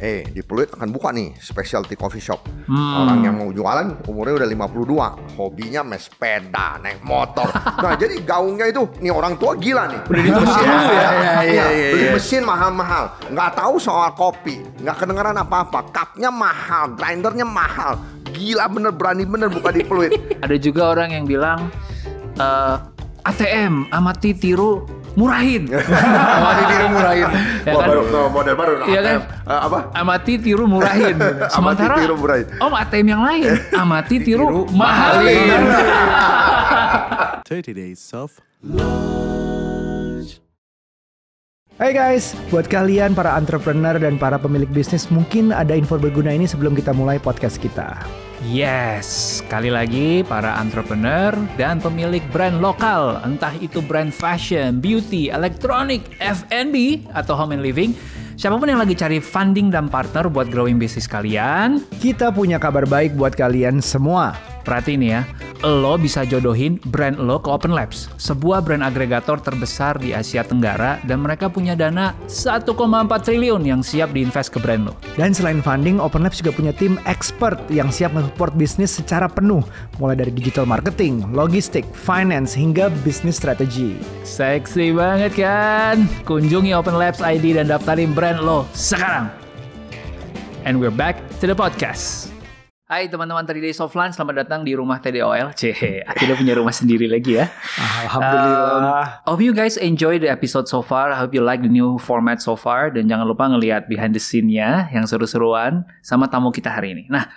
eh di Pluit akan buka nih specialty coffee shop. Hmm. Orang yang mau jualan umurnya udah 52, hobinya main sepeda, naik motor. Nah, jadi gaungnya itu nih orang tua gila nih. Beli mesin ya. ya, Iya, iya, iya. iya beli iya. mesin mahal-mahal, nggak tahu soal kopi, nggak kedengaran apa-apa, cupnya mahal, grindernya mahal. Gila bener berani bener buka di Pluit. Ada juga orang yang bilang uh, eh, ATM amati tiru murahin. Amati tiru murahin. Ya kan? baru, no, model baru. Iya kan? Uh, apa? Amati tiru murahin. Sementara amati tiru murahin. Om ATM yang lain, amati tiru, tiru mahalin. Thirty days of Hai hey guys, buat kalian para entrepreneur dan para pemilik bisnis mungkin ada info berguna ini sebelum kita mulai podcast kita. Yes, sekali lagi para entrepreneur dan pemilik brand lokal, entah itu brand fashion, beauty, elektronik, F&B, atau home and living, Siapapun yang lagi cari funding dan partner buat growing bisnis kalian, kita punya kabar baik buat kalian semua. Perhatiin ya, lo bisa jodohin brand lo ke Open Labs, sebuah brand agregator terbesar di Asia Tenggara dan mereka punya dana 1,4 triliun yang siap diinvest ke brand lo. Dan selain funding, Open Labs juga punya tim expert yang siap mensupport bisnis secara penuh, mulai dari digital marketing, logistik, finance, hingga bisnis strategi. Seksi banget kan? Kunjungi Open Labs ID dan daftarin brand lo sekarang. And we're back to the podcast. Hai teman-teman Tadi Days of selamat datang di rumah TDOL. Ceh, akhirnya punya rumah sendiri lagi ya. Alhamdulillah. Um, hope you guys enjoy the episode so far. I hope you like the new format so far. Dan jangan lupa ngelihat behind the scene-nya yang seru-seruan sama tamu kita hari ini. Nah,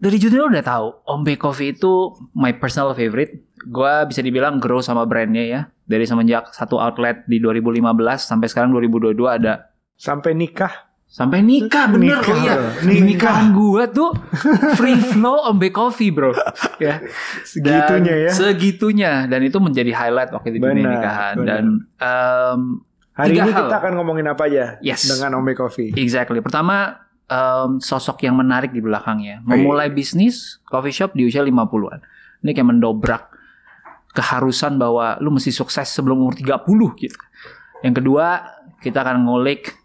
dari judul udah tahu, Ombe Coffee itu my personal favorite. Gua bisa dibilang grow sama brandnya ya. Dari semenjak satu outlet di 2015 sampai sekarang 2022 ada. Sampai nikah sampai nikah bener nikah, oh iya di nikahan gua tuh free flow ombe coffee bro ya segitunya dan, ya segitunya dan itu menjadi highlight waktu di dunia nikahan bener. dan um, hari ini hal. kita akan ngomongin apa aja yes. dengan ombe coffee exactly pertama um, sosok yang menarik di belakangnya memulai bisnis coffee shop di usia 50-an ini kayak mendobrak keharusan bahwa lu mesti sukses sebelum umur 30 gitu yang kedua kita akan ngulik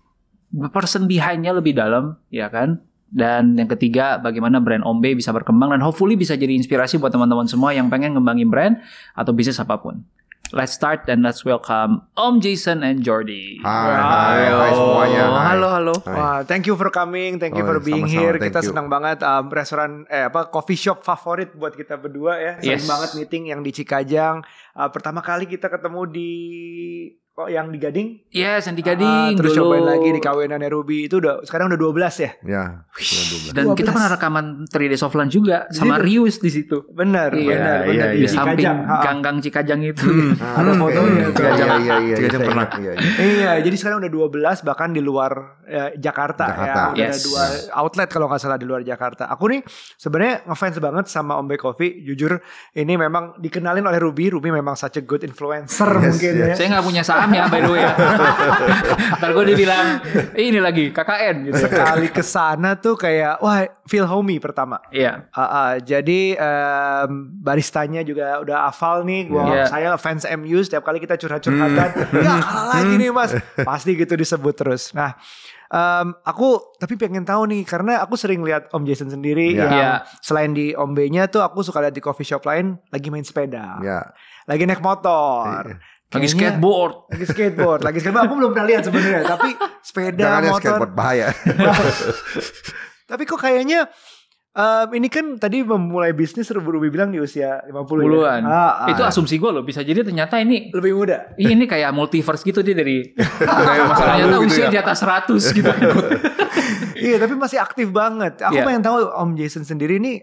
person behindnya lebih dalam, ya kan? Dan yang ketiga, bagaimana brand Ombe bisa berkembang dan hopefully bisa jadi inspirasi buat teman-teman semua yang pengen ngembangin brand atau bisnis apapun. Let's start and let's welcome Om Jason and Jordi. Hai, hai, hai semuanya. Hai. Halo, halo. Hai. Wow, thank you for coming, thank you oh, for being sama-sama, here. Thank kita you. senang banget um, restoran eh apa coffee shop favorit buat kita berdua ya. Senang yes. banget meeting yang di Cikajang. Uh, pertama kali kita ketemu di kok yang di Gading? Yes, yang di ah, Gading. Ah, terus dulu. cobain lagi di kawinannya Ruby itu udah sekarang udah 12 ya? Ya. Wih, 12. Dan 12. kita pernah rekaman 3D Softland juga iya. sama Rius di situ. Benar, iya, benar, iya, benar. Iya, di samping ganggang Cikajang itu. Hmm. Nah, ada fotonya. Cikajang. Iya, iya, iya. iya pernah. Iya, iya. iya, jadi sekarang udah 12 bahkan di luar Eh, ya, Jakarta, Jakarta ya. Yes. Ada dua outlet kalau nggak salah di luar Jakarta. Aku nih sebenarnya ngefans banget sama Omby Coffee. Jujur ini memang dikenalin oleh Ruby. Ruby memang such a good influencer yes, mungkin ya. yes. ya. Saya nggak punya saham ya by the way. Ya. Ntar gue dibilang ini lagi KKN gitu. Sekali kesana tuh kayak wah feel homey pertama. Iya. Yeah. Uh, ah. uh, jadi um, baristanya juga udah hafal nih. Gua yeah. saya fans MU setiap kali kita curhat-curhatan. Hmm. Ya kalah lagi hmm. nih mas. Pasti gitu disebut terus. Nah Um, aku tapi pengen tahu nih karena aku sering lihat Om Jason sendiri yeah. yang yeah. selain di Om B-nya tuh aku suka lihat di coffee shop lain lagi main sepeda, yeah. lagi naik motor. Yeah. Lagi skateboard. Lagi skateboard. lagi skateboard. Aku belum pernah lihat sebenarnya, tapi sepeda, Jangan motor. skateboard bahaya. tapi kok kayaknya Um, ini kan tadi memulai bisnis lebih bilang di usia 50-an. Ya? Ah, ah. Itu asumsi gue loh, bisa jadi ternyata ini lebih muda. ini kayak multiverse gitu dia dari masalahnya gitu usia ya. di atas 100 gitu. Kan, iya, tapi masih aktif banget. Aku yeah. pengen tahu Om Jason sendiri ini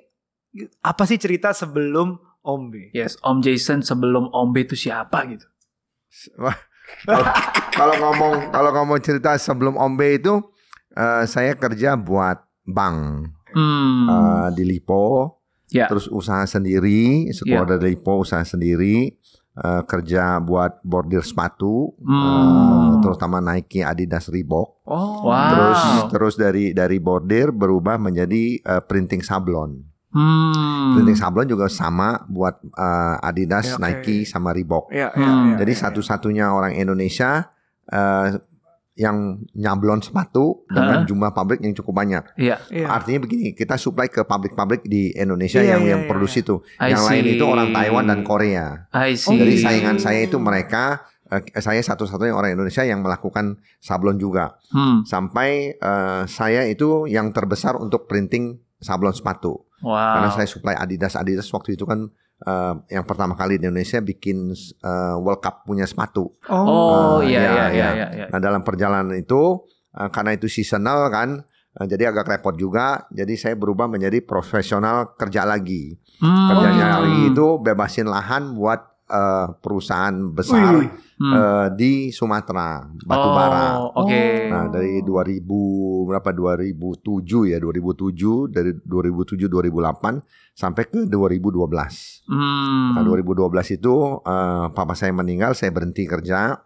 apa sih cerita sebelum Om B? Yes, Om Jason sebelum Om B itu siapa gitu. kalau ngomong kalau ngomong cerita sebelum Om B itu uh, saya kerja buat bank hmm. uh, di Lipo, yeah. terus usaha sendiri, sekolah yeah. dari Lipo usaha sendiri, uh, kerja buat bordir sepatu, hmm. uh, terutama Nike, Adidas, Reebok. Oh, wow. Terus terus dari dari bordir berubah menjadi uh, printing sablon. Hmm. Printing sablon juga sama buat uh, Adidas, ya, okay. Nike, sama Reebok. Ya, ya, ya, hmm. ya, Jadi ya, satu-satunya ya. orang Indonesia uh, yang nyablon sepatu dengan huh? jumlah pabrik yang cukup banyak. Iya. Yeah. Artinya begini, kita supply ke pabrik-pabrik di Indonesia yeah, yang yeah, yang iya, produksi iya. itu. I yang see. lain itu orang Taiwan dan hmm. Korea. I oh, see. Jadi saingan saya itu mereka eh, saya satu-satunya orang Indonesia yang melakukan sablon juga. Hmm. Sampai uh, saya itu yang terbesar untuk printing sablon sepatu. Wow. Karena saya supply Adidas, Adidas waktu itu kan uh, yang pertama kali di Indonesia bikin uh, World Cup punya sepatu. Oh, uh, iya, ya, iya, iya, iya, iya, iya. Nah dalam perjalanan itu uh, karena itu seasonal kan, uh, jadi agak repot juga. Jadi saya berubah menjadi profesional kerja lagi. Hmm. Kerjanya lagi itu bebasin lahan buat uh, perusahaan besar eh, hmm. uh, di Sumatera batubara. Oh, Oke. Okay. Nah dari 2000 berapa 2007 ya 2007 dari 2007 2008 sampai ke 2012. Hmm. Nah 2012 itu uh, papa saya meninggal saya berhenti kerja.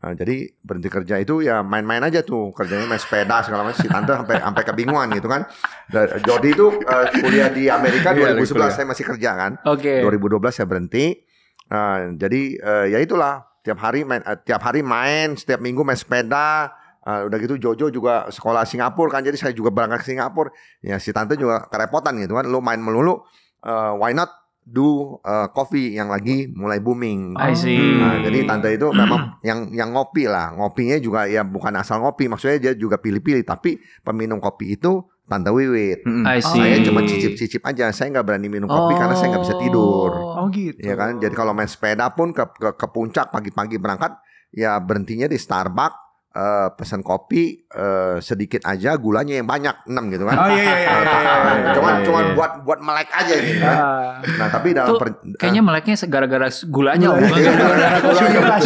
Nah, jadi berhenti kerja itu ya main-main aja tuh kerjanya main sepeda segala macam si tante sampai sampai kebingungan gitu kan. Nah, Jody itu uh, kuliah di Amerika 2011 iya, sebelas saya masih kerja kan. Oke. Okay. 2012 saya berhenti. Nah, jadi uh, ya itulah tiap hari main uh, tiap hari main setiap minggu main sepeda uh, udah gitu Jojo juga sekolah Singapura kan jadi saya juga berangkat ke Singapura ya si tante juga kerepotan gitu kan lo main melulu uh, why not do uh, coffee yang lagi mulai booming. I see. Nah, jadi tante itu memang yang yang ngopi lah. Ngopinya juga ya bukan asal ngopi, maksudnya dia juga pilih-pilih tapi peminum kopi itu Tante Wiwit. Mm -hmm. Saya cuma cicip-cicip aja. Saya nggak berani minum oh. kopi karena saya nggak bisa tidur. Oh gitu. Ya kan. Jadi kalau main sepeda pun ke ke, ke puncak pagi-pagi berangkat, ya berhentinya di Starbucks Uh, pesan kopi uh, sedikit aja gulanya yang banyak 6 gitu kan. Oh iya iya iya. iya, iya, iya, iya cuman iya, iya. cuman buat buat melek aja gitu kan. Ah. Nah, tapi dalam Tuh, per, kayaknya uh, meleknya gara-gara gulanya Gara-gara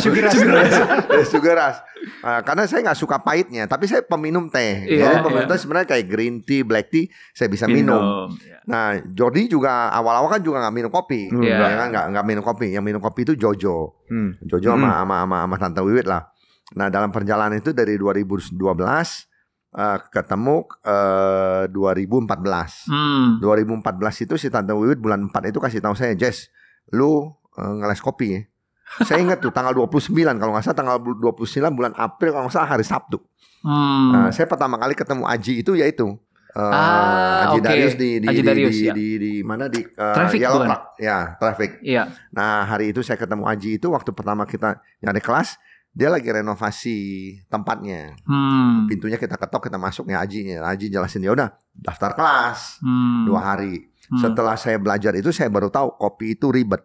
Sugar rush, Uh, karena saya nggak suka pahitnya, tapi saya peminum teh. Yeah, Jadi peminum yeah. teh sebenarnya kayak green tea, black tea, saya bisa minum. minum. Yeah. Nah, Jordi juga awal-awal kan juga nggak minum kopi, hmm. yeah. Iya. kan nggak nggak minum kopi. Yang minum kopi itu Jojo, hmm. Jojo hmm. sama sama sama tante Wiwit lah. Nah dalam perjalanan itu dari 2012 uh, eh, ketemu uh, eh, 2014. Hmm. 2014 itu si Tante Wiwit bulan 4 itu kasih tahu saya, Jess, lu uh, ngeles kopi ya. saya ingat tuh tanggal 29 kalau nggak salah tanggal 29 bulan April kalau nggak salah hari Sabtu. Hmm. Nah, saya pertama kali ketemu Aji itu yaitu uh, ah, Aji okay. Darius di di, Aji Darius, di, ya. di, di, di mana di uh, traffic Yellow Park. Ya, traffic. Iya. Nah, hari itu saya ketemu Aji itu waktu pertama kita nyari kelas, dia lagi renovasi tempatnya. Hmm. Pintunya kita ketok, kita masuknya Aji. Aji jelasin ya udah daftar kelas hmm. dua hari. Hmm. Setelah saya belajar itu saya baru tahu kopi itu ribet.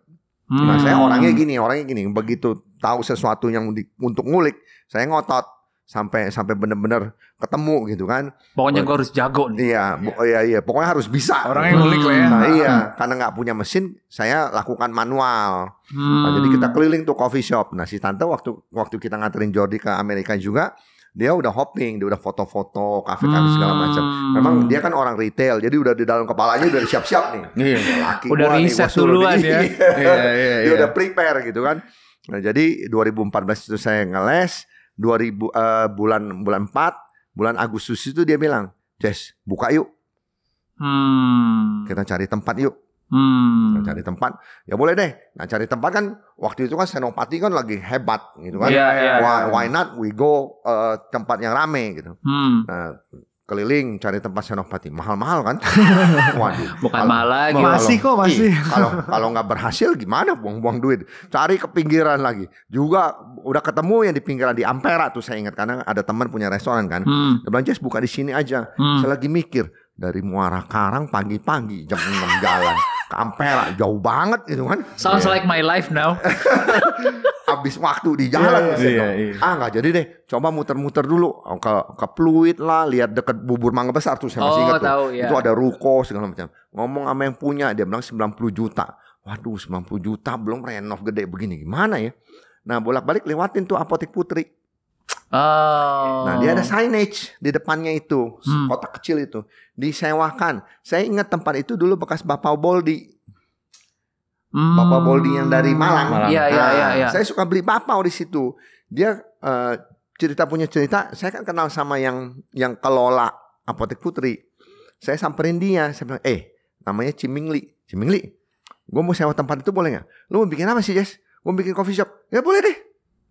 Nah, hmm. Nah saya orangnya gini, orangnya gini. Begitu tahu sesuatu yang di, untuk ngulik, saya ngotot sampai sampai benar-benar ketemu gitu kan. Pokoknya gue harus jago nih. Iya, iya iya, pokoknya harus bisa. Orang yang ngulik lah ya. Nah, iya, karena nggak punya mesin, saya lakukan manual. Hmm. Nah, jadi hmm. kita keliling tuh coffee shop. Nah, si tante waktu waktu kita nganterin Jordi ke Amerika juga, dia udah hopping, dia udah foto-foto, kafe-kafe hmm. segala macam. Memang dia kan orang retail, jadi udah di dalam kepalanya udah siap-siap nih. Iya. Laki udah gua riset nih, gua duluan ya. Iya, iya, dia udah prepare gitu kan. Nah, jadi 2014 itu saya ngeles, 2000 uh, eh, bulan bulan 4, bulan Agustus itu dia bilang, "Jess, buka yuk." Hmm. Kita cari tempat yuk. Hmm. kita cari tempat, ya boleh deh. Nah cari tempat kan waktu itu kan Senopati kan lagi hebat gitu kan. Yeah, yeah, why, yeah. why not we go uh, tempat yang rame gitu. Hmm. Nah keliling cari tempat senopati mahal-mahal kan waduh bukan mahal lagi kalau, masih kok masih kalau kalau nggak berhasil gimana buang-buang duit cari ke pinggiran lagi juga udah ketemu yang di pinggiran di Ampera tuh saya ingat karena ada teman punya restoran kan hmm. dia bilang Jess buka di sini aja hmm. saya lagi mikir dari Muara Karang pagi-pagi jam enam jalan Ampera jauh banget gitu kan. Sounds yeah. like my life now. Habis waktu di jalan yeah, gitu. Yeah, yeah. Ah nggak jadi deh, coba muter-muter dulu ke ke Pluit lah, lihat deket bubur mangga besar tuh saya masih oh, ingat tahu, tuh. Iya. Yeah. Itu ada ruko segala macam. Ngomong sama yang punya dia bilang 90 juta. Waduh 90 juta belum renov gede begini gimana ya? Nah bolak-balik lewatin tuh apotek Putri. Oh. Nah, dia ada signage di depannya itu, hmm. kotak kecil itu, disewakan. Saya ingat tempat itu dulu bekas Bapak Boldi. Hmm. Bapak Boldi yang dari Malang. Iya, iya, nah, iya, iya. Saya suka beli papau di situ. Dia uh, cerita punya cerita, saya kan kenal sama yang yang kelola Apotek Putri. Saya samperin dia, saya bilang, "Eh, namanya Cimingli. Cimingli, gue mau sewa tempat itu boleh nggak? Lu mau bikin apa sih, Jess? Mau bikin coffee shop. Ya boleh deh.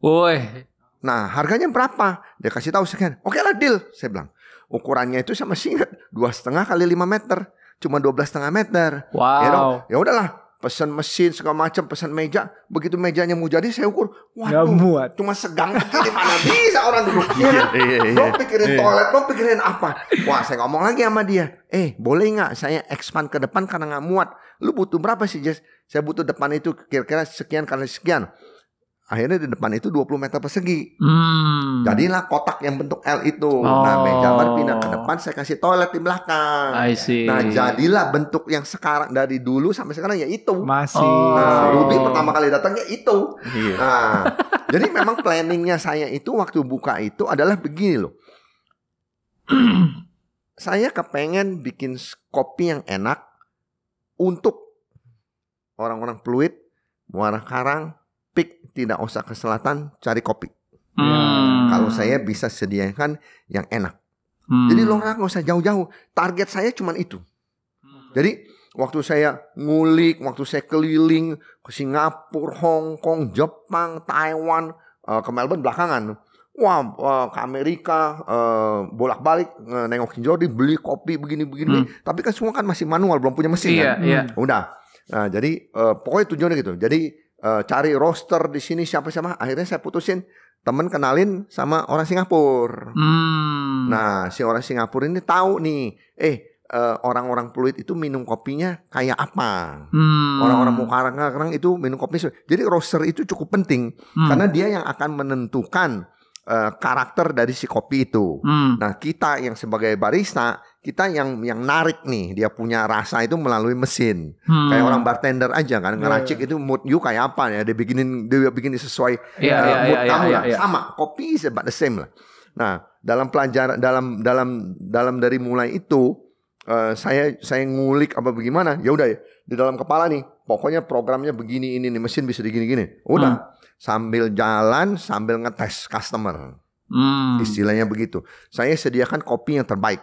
Woi, Nah, harganya berapa? Dia kasih tahu sekian. Oke lah deal, saya bilang. Ukurannya itu sama masih ingat dua setengah kali lima meter, cuma dua belas setengah meter. Wow. Ya, ya udahlah, pesan mesin segala macam, pesan meja. Begitu mejanya mau jadi saya ukur, waduh, muat. cuma segang Jadi mana bisa orang duduk. Iya, iya, iya. Lo iya. pikirin iya. toilet, lo pikirin apa? Wah, saya ngomong lagi sama dia. Eh, boleh nggak saya expand ke depan karena nggak muat? Lu butuh berapa sih, Jess? Saya butuh depan itu kira-kira sekian karena sekian akhirnya di depan itu 20 meter persegi. Hmm. Jadilah kotak yang bentuk L itu. Oh. Nah, meja berpindah ke depan, saya kasih toilet di belakang. I see. Nah, jadilah bentuk yang sekarang dari dulu sampai sekarang ya itu. Masih. Oh. Nah, Ruby pertama kali datangnya itu. Yeah. Nah, jadi memang planningnya saya itu waktu buka itu adalah begini loh. saya kepengen bikin kopi yang enak untuk orang-orang peluit, Muara Karang, tidak usah ke selatan cari kopi. Hmm. Kalau saya bisa sediakan yang enak. Hmm. Jadi lo nggak usah jauh-jauh. Target saya cuma itu. Hmm. Jadi waktu saya ngulik, waktu saya keliling ke Singapura, Hong Kong, Jepang, Taiwan, eh, ke Melbourne belakangan. Wah, eh, ke Amerika eh, bolak-balik nengokin Jordi beli kopi begini-begini. Hmm. Tapi kan semua kan masih manual, belum punya mesin iya, kan. Iya. Udah. Nah, jadi pokoknya tujuannya gitu. Jadi uh, cari roster di sini siapa siapa akhirnya saya putusin temen kenalin sama orang Singapura hmm. nah si orang Singapura ini tahu nih eh orang eh, orang-orang peluit itu minum kopinya kayak apa hmm. orang-orang Mukarang itu minum kopi jadi roster itu cukup penting hmm. karena dia yang akan menentukan uh, karakter dari si kopi itu. Hmm. Nah, kita yang sebagai barista kita yang yang narik nih dia punya rasa itu melalui mesin hmm. kayak orang bartender aja kan iya, ngeracik yeah, itu mood you kayak apa ya dia bikinin dia bikin sesuai yeah, uh, yeah, mood yeah, kamu yeah, lah yeah, yeah. sama kopi sebab the same lah nah dalam pelajaran dalam dalam dalam dari mulai itu uh, saya saya ngulik apa bagaimana ya udah ya di dalam kepala nih pokoknya programnya begini ini nih mesin bisa digini gini udah hmm. sambil jalan sambil ngetes customer hmm. istilahnya begitu saya sediakan kopi yang terbaik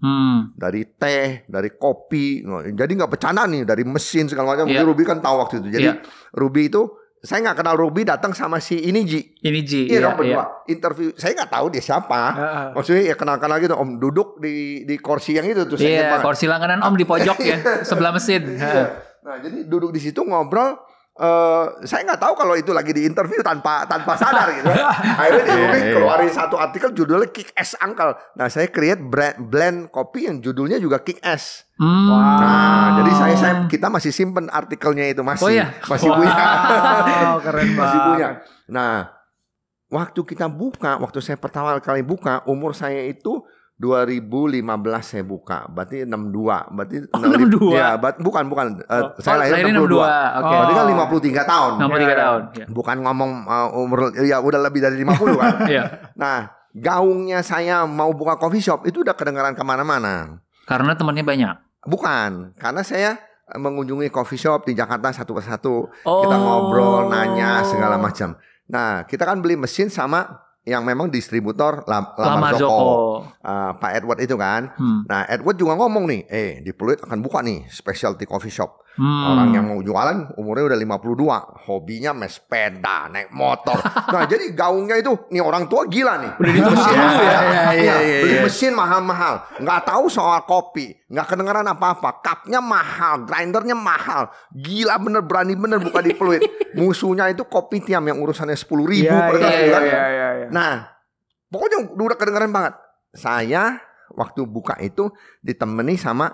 Hmm. Dari teh, dari kopi. Jadi nggak bercanda nih dari mesin segala macam. Yeah. Ruby kan tahu waktu itu. Jadi yeah. Ruby itu saya nggak kenal Ruby datang sama si ini Ji. Ini Ji. Iya, yeah, iya, iya. Interview saya nggak tahu dia siapa. Uh, uh. Maksudnya ya kenalkan lagi tuh Om duduk di di kursi yang itu tuh. Iya, yeah, kursi langganan Om di pojok ya sebelah mesin. Yeah. Iya. Nah jadi duduk di situ ngobrol Uh, saya nggak tahu kalau itu lagi di interview tanpa tanpa sadar gitu. Akhirnya di Rubik iya, iya. keluarin satu artikel judulnya Kick Ass Uncle. Nah saya create brand, blend kopi yang judulnya juga Kick Ass. Hmm. Nah, wow. Nah jadi saya, saya kita masih simpen artikelnya itu masih oh, iya? masih punya. keren banget. masih punya. Nah waktu kita buka, waktu saya pertama kali buka umur saya itu 2015 saya buka, berarti 62, berarti oh, 62. Ya, but, bukan bukan uh, saya lahir 62. 62. Okay. Berarti oh. kan 53 tahun. 53 yeah. Iya. tahun. Yeah. Bukan ngomong uh, umur ya udah lebih dari 50 kan. yeah. Nah, gaungnya saya mau buka coffee shop itu udah kedengaran kemana-mana. Karena temannya banyak. Bukan, karena saya mengunjungi coffee shop di Jakarta satu persatu. Oh. Kita ngobrol, nanya segala macam. Nah, kita kan beli mesin sama yang memang distributor Lam, Lamar, Lamar Joko, Joko. Uh, Pak Edward itu kan. Hmm. Nah Edward juga ngomong nih, eh di Pluit akan buka nih specialty coffee shop. Hmm. Orang yang mau jualan umurnya udah 52, hobinya main sepeda, naik motor. Nah, jadi gaungnya itu nih orang tua gila nih. Beli nah, mesin ya, ya, ya, ya, ya, beli iya. mesin mahal-mahal, nggak tahu soal kopi, nggak kedengeran apa-apa. Cupnya mahal, grindernya mahal. Gila bener berani bener buka di peluit. Musuhnya itu kopi tiam yang urusannya 10 ribu per iya, ya, kan? ya, ya, ya, ya. Nah, pokoknya udah kedengeran banget. Saya waktu buka itu ditemani sama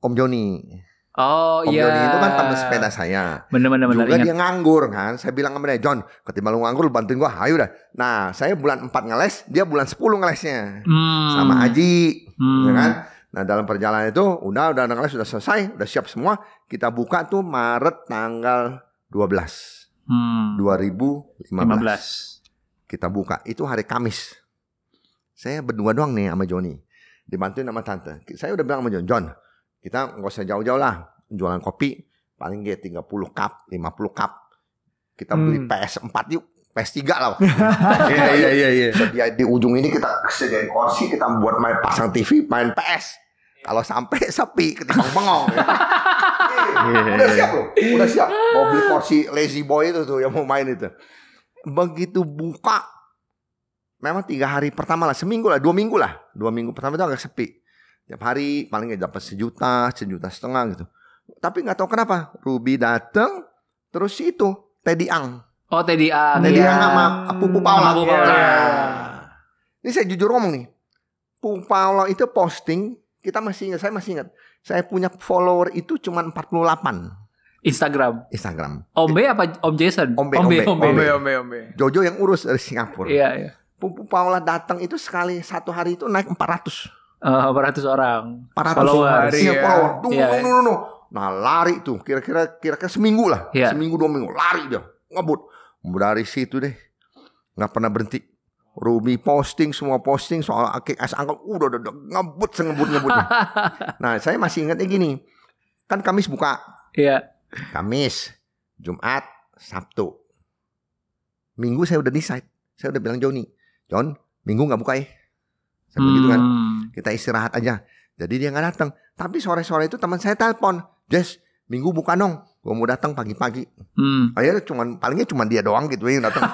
Om Joni. Oh Om iya. Joni itu kan iya. teman sepeda saya. Bener bener bener. Juga ingat. dia nganggur kan. Saya bilang sama dia, John, ketimbang lu nganggur, lu bantuin gua, ayo dah. Nah, saya bulan empat ngeles, dia bulan sepuluh ngelesnya. Hmm. Sama Aji, ya hmm. ya kan? Nah, dalam perjalanan itu udah udah ngeles sudah selesai, udah siap semua. Kita buka tuh Maret tanggal dua belas, hmm. dua ribu lima belas, Kita buka itu hari Kamis. Saya berdua doang nih sama Joni. Dibantuin sama tante. Saya udah bilang sama John, John, kita nggak usah jauh-jauh lah, jualan kopi paling tiga puluh cup, lima puluh cup. Kita hmm. beli hmm. ps empat yuk. ps tiga lah Iya iya iya iya. ya. di ujung ini kita sediain kursi, kita buat main pasang TV, main PS. Kalau sampai sepi ketimbang bengong. Ya. Udah siap loh, udah siap. Mau beli kursi lazy boy itu tuh yang mau main itu. Begitu buka, memang tiga hari pertama lah, seminggu lah, dua minggu lah, dua minggu pertama itu agak sepi tiap hari paling nggak ya dapat sejuta sejuta setengah gitu tapi nggak tahu kenapa Ruby datang terus itu Teddy Ang oh Teddy Ang Teddy Ang iya. sama Pupu Paula, Pupu Paula. Yeah. ini saya jujur ngomong nih Pupu Paula itu posting kita masih ingat saya masih ingat saya punya follower itu cuma 48 Instagram. Instagram. Ombe apa Om Jason? Ombe, Ombe, Ombe, Ombe, Ombe, Ombe. Jojo yang urus dari Singapura. Iya, iya. Pupu Paula datang itu sekali satu hari itu naik 400. 400 eh, orang. 400 followers. Hari, iya, ya. follower. yeah. Iya, iya. Nah lari tuh kira-kira kira-kira seminggu lah, yeah. seminggu dua minggu lari dia ngebut. Dari situ deh nggak pernah berhenti. Rumi posting semua posting soal as angkot udah, udah, udah ngebut sengebut ngebutnya. nah saya masih ingatnya gini, kan Kamis buka, yeah. Kamis, Jumat, Sabtu, Minggu saya udah decide, saya udah bilang Joni, Jon Minggu nggak buka ya. Saya gitu kan. hmm. begitu kan. Kita istirahat aja. Jadi dia nggak datang. Tapi sore-sore itu teman saya telepon, Des, minggu buka dong. Gue mau datang pagi-pagi. Hmm. Akhirnya cuman palingnya cuma dia doang gitu yang datang.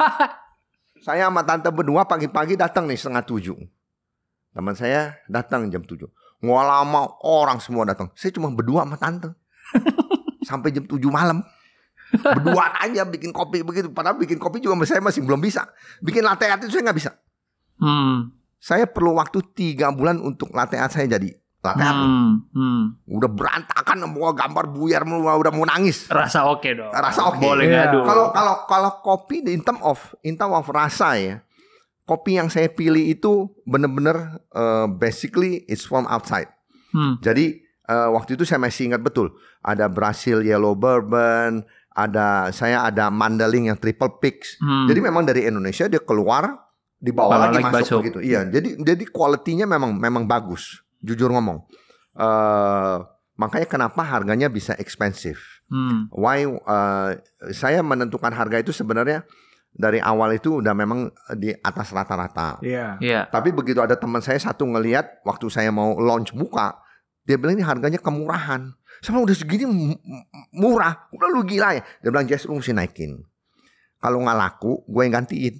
saya sama tante berdua pagi-pagi datang nih setengah tujuh. Teman saya datang jam tujuh. Nggak lama orang semua datang. Saya cuma berdua sama tante. Sampai jam tujuh malam. berdua aja bikin kopi begitu. Padahal bikin kopi juga saya masih belum bisa. Bikin latte itu saya nggak bisa. Hmm saya perlu waktu tiga bulan untuk latihan saya jadi latihan. Hmm, hmm. Udah berantakan semua gambar buyar udah mau nangis. Rasa oke okay dong. Rasa oke. Okay. Iya. Kalau kalau kalau kopi di term of in term of rasa ya. Kopi yang saya pilih itu benar-benar uh, eh, basically it's from outside. Hmm. Jadi uh, waktu itu saya masih ingat betul ada Brazil Yellow Bourbon, ada saya ada Mandeling yang triple peaks. Hmm. Jadi memang dari Indonesia dia keluar di bawah lagi, lagi masuk begitu. Iya, hmm. jadi jadi kualitinya memang memang bagus, jujur ngomong. Uh, makanya kenapa harganya bisa ekspensif? Hmm. Why uh, saya menentukan harga itu sebenarnya dari awal itu udah memang di atas rata-rata. Iya. -rata. Yeah. Yeah. Tapi begitu ada teman saya satu ngelihat waktu saya mau launch buka, dia bilang ini harganya kemurahan. Sama udah segini murah, udah lu gila ya. Dia bilang Jess lu mesti naikin. Kalau nggak laku, gue yang gantiin.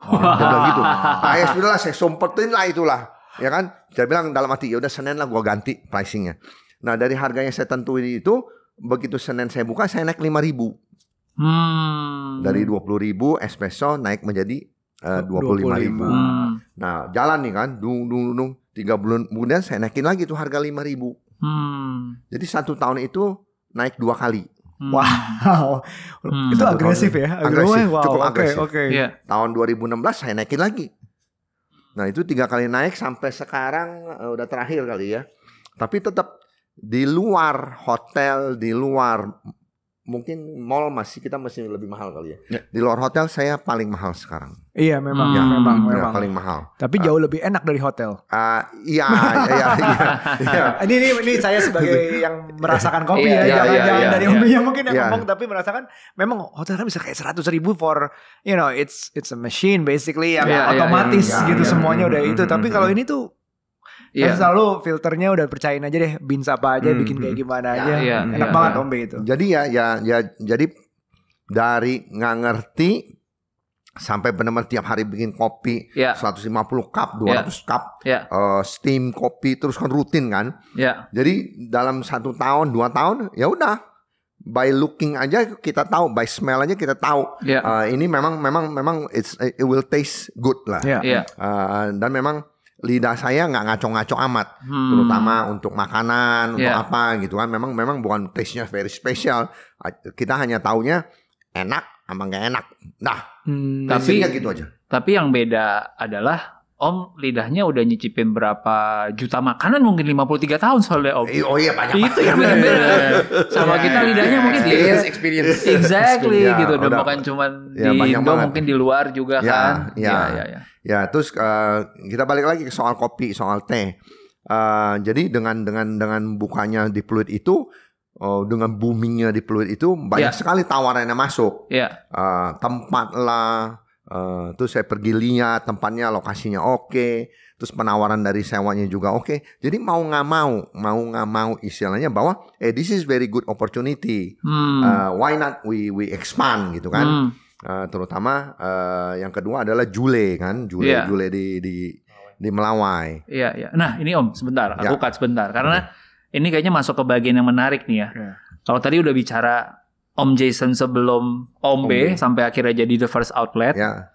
Oh, Dia bilang gitu. Nah, ya sudah lah, saya sumpetin lah itulah. Ya kan? Saya bilang dalam hati, ya udah Senin lah gue ganti pricingnya. Nah dari harganya saya tentuin itu, begitu Senin saya buka, saya naik lima ribu. Hmm. Dari dua puluh ribu espresso naik menjadi eh, oh, dua puluh lima ribu. Hmm. Nah jalan nih kan, dung dung dung. Tiga bulan kemudian saya naikin lagi tuh harga lima ribu. Hmm. Jadi satu tahun itu naik dua kali. Hmm. Wow, hmm. itu agresif ya? Agresif, wow. cukup agresif. Okay, iya. okay. Yeah. Tahun 2016 saya naikin lagi. Nah itu tiga kali naik sampai sekarang uh, udah terakhir kali ya. Tapi tetap di luar hotel, di luar mungkin mall masih kita masih lebih mahal kali ya. ya. Di luar hotel saya paling mahal sekarang. Iya memang, ya, memang, ya, paling mahal. Tapi uh, jauh lebih enak dari hotel. Uh, iya, iya, iya, iya. ini, ini ini saya sebagai yang merasakan kopi iya, ya, jangan-jangan iya, iya, jangan iya, dari iya. yang mungkin yang iya. ngomong tapi merasakan memang hotelnya bisa kayak seratus ribu for you know it's it's a machine basically yang iya, iya otomatis iya, iya, gitu iya, semuanya iya, udah iya, itu. Iya, tapi iya, kalau ini tuh Yeah. selalu filternya udah percayain aja deh bins apa aja hmm, bikin hmm. kayak gimana yeah, aja. Ya, Enak yeah, banget yeah. Om itu. Jadi ya ya ya jadi dari nggak ngerti sampai benar-benar tiap hari bikin kopi yeah. Iya. 150 cup, 200 iya. yeah. cup yeah. Iya. Uh, steam kopi terus kan rutin kan. Yeah. Jadi dalam satu tahun dua tahun ya udah by looking aja kita tahu, by smell aja kita tahu. Yeah. Uh, ini memang memang memang it's it will taste good lah. Yeah. Yeah. Uh, dan memang lidah saya nggak ngaco-ngaco amat hmm. terutama untuk makanan untuk iya. apa gitu kan memang memang bukan taste-nya very special kita hanya taunya enak sama nggak enak nah hmm. tapi gitu aja tapi yang beda adalah Om lidahnya udah nyicipin berapa juta makanan mungkin 53 tahun soalnya Om. Eh, oh iya banyak Itu yang beda iya, iya, iya. Sama yeah, kita lidahnya yeah, mungkin yeah. di, experience. Exactly experience, gitu. Ya, Dan bukan cuman ya, di Indo banget. mungkin di luar juga yeah. kan. Iya, iya, iya. Ya, terus uh, kita balik lagi ke soal kopi, soal teh. Uh, jadi dengan dengan dengan bukanya di Pluit itu Oh, dengan boomingnya di Pluit itu banyak yeah. sekali tawarannya masuk. Yeah. Ya. Uh, tempat lah, Uh, terus saya pergi lihat tempatnya, lokasinya oke. Okay. Terus penawaran dari sewanya juga oke. Okay. Jadi mau nggak mau, mau nggak mau istilahnya bahwa eh this is very good opportunity. Hmm. Uh, why not we we expand gitu kan. Hmm. Uh, terutama uh, yang kedua adalah Jule kan, Jule yeah. Jule di di di Melawai. Iya, iya. Nah, ini Om, sebentar, aku ya. cut sebentar karena okay. ini kayaknya masuk ke bagian yang menarik nih ya. Yeah. Kalau tadi udah bicara Om Jason sebelum Om, Om B, B sampai akhirnya jadi the first outlet. Ya.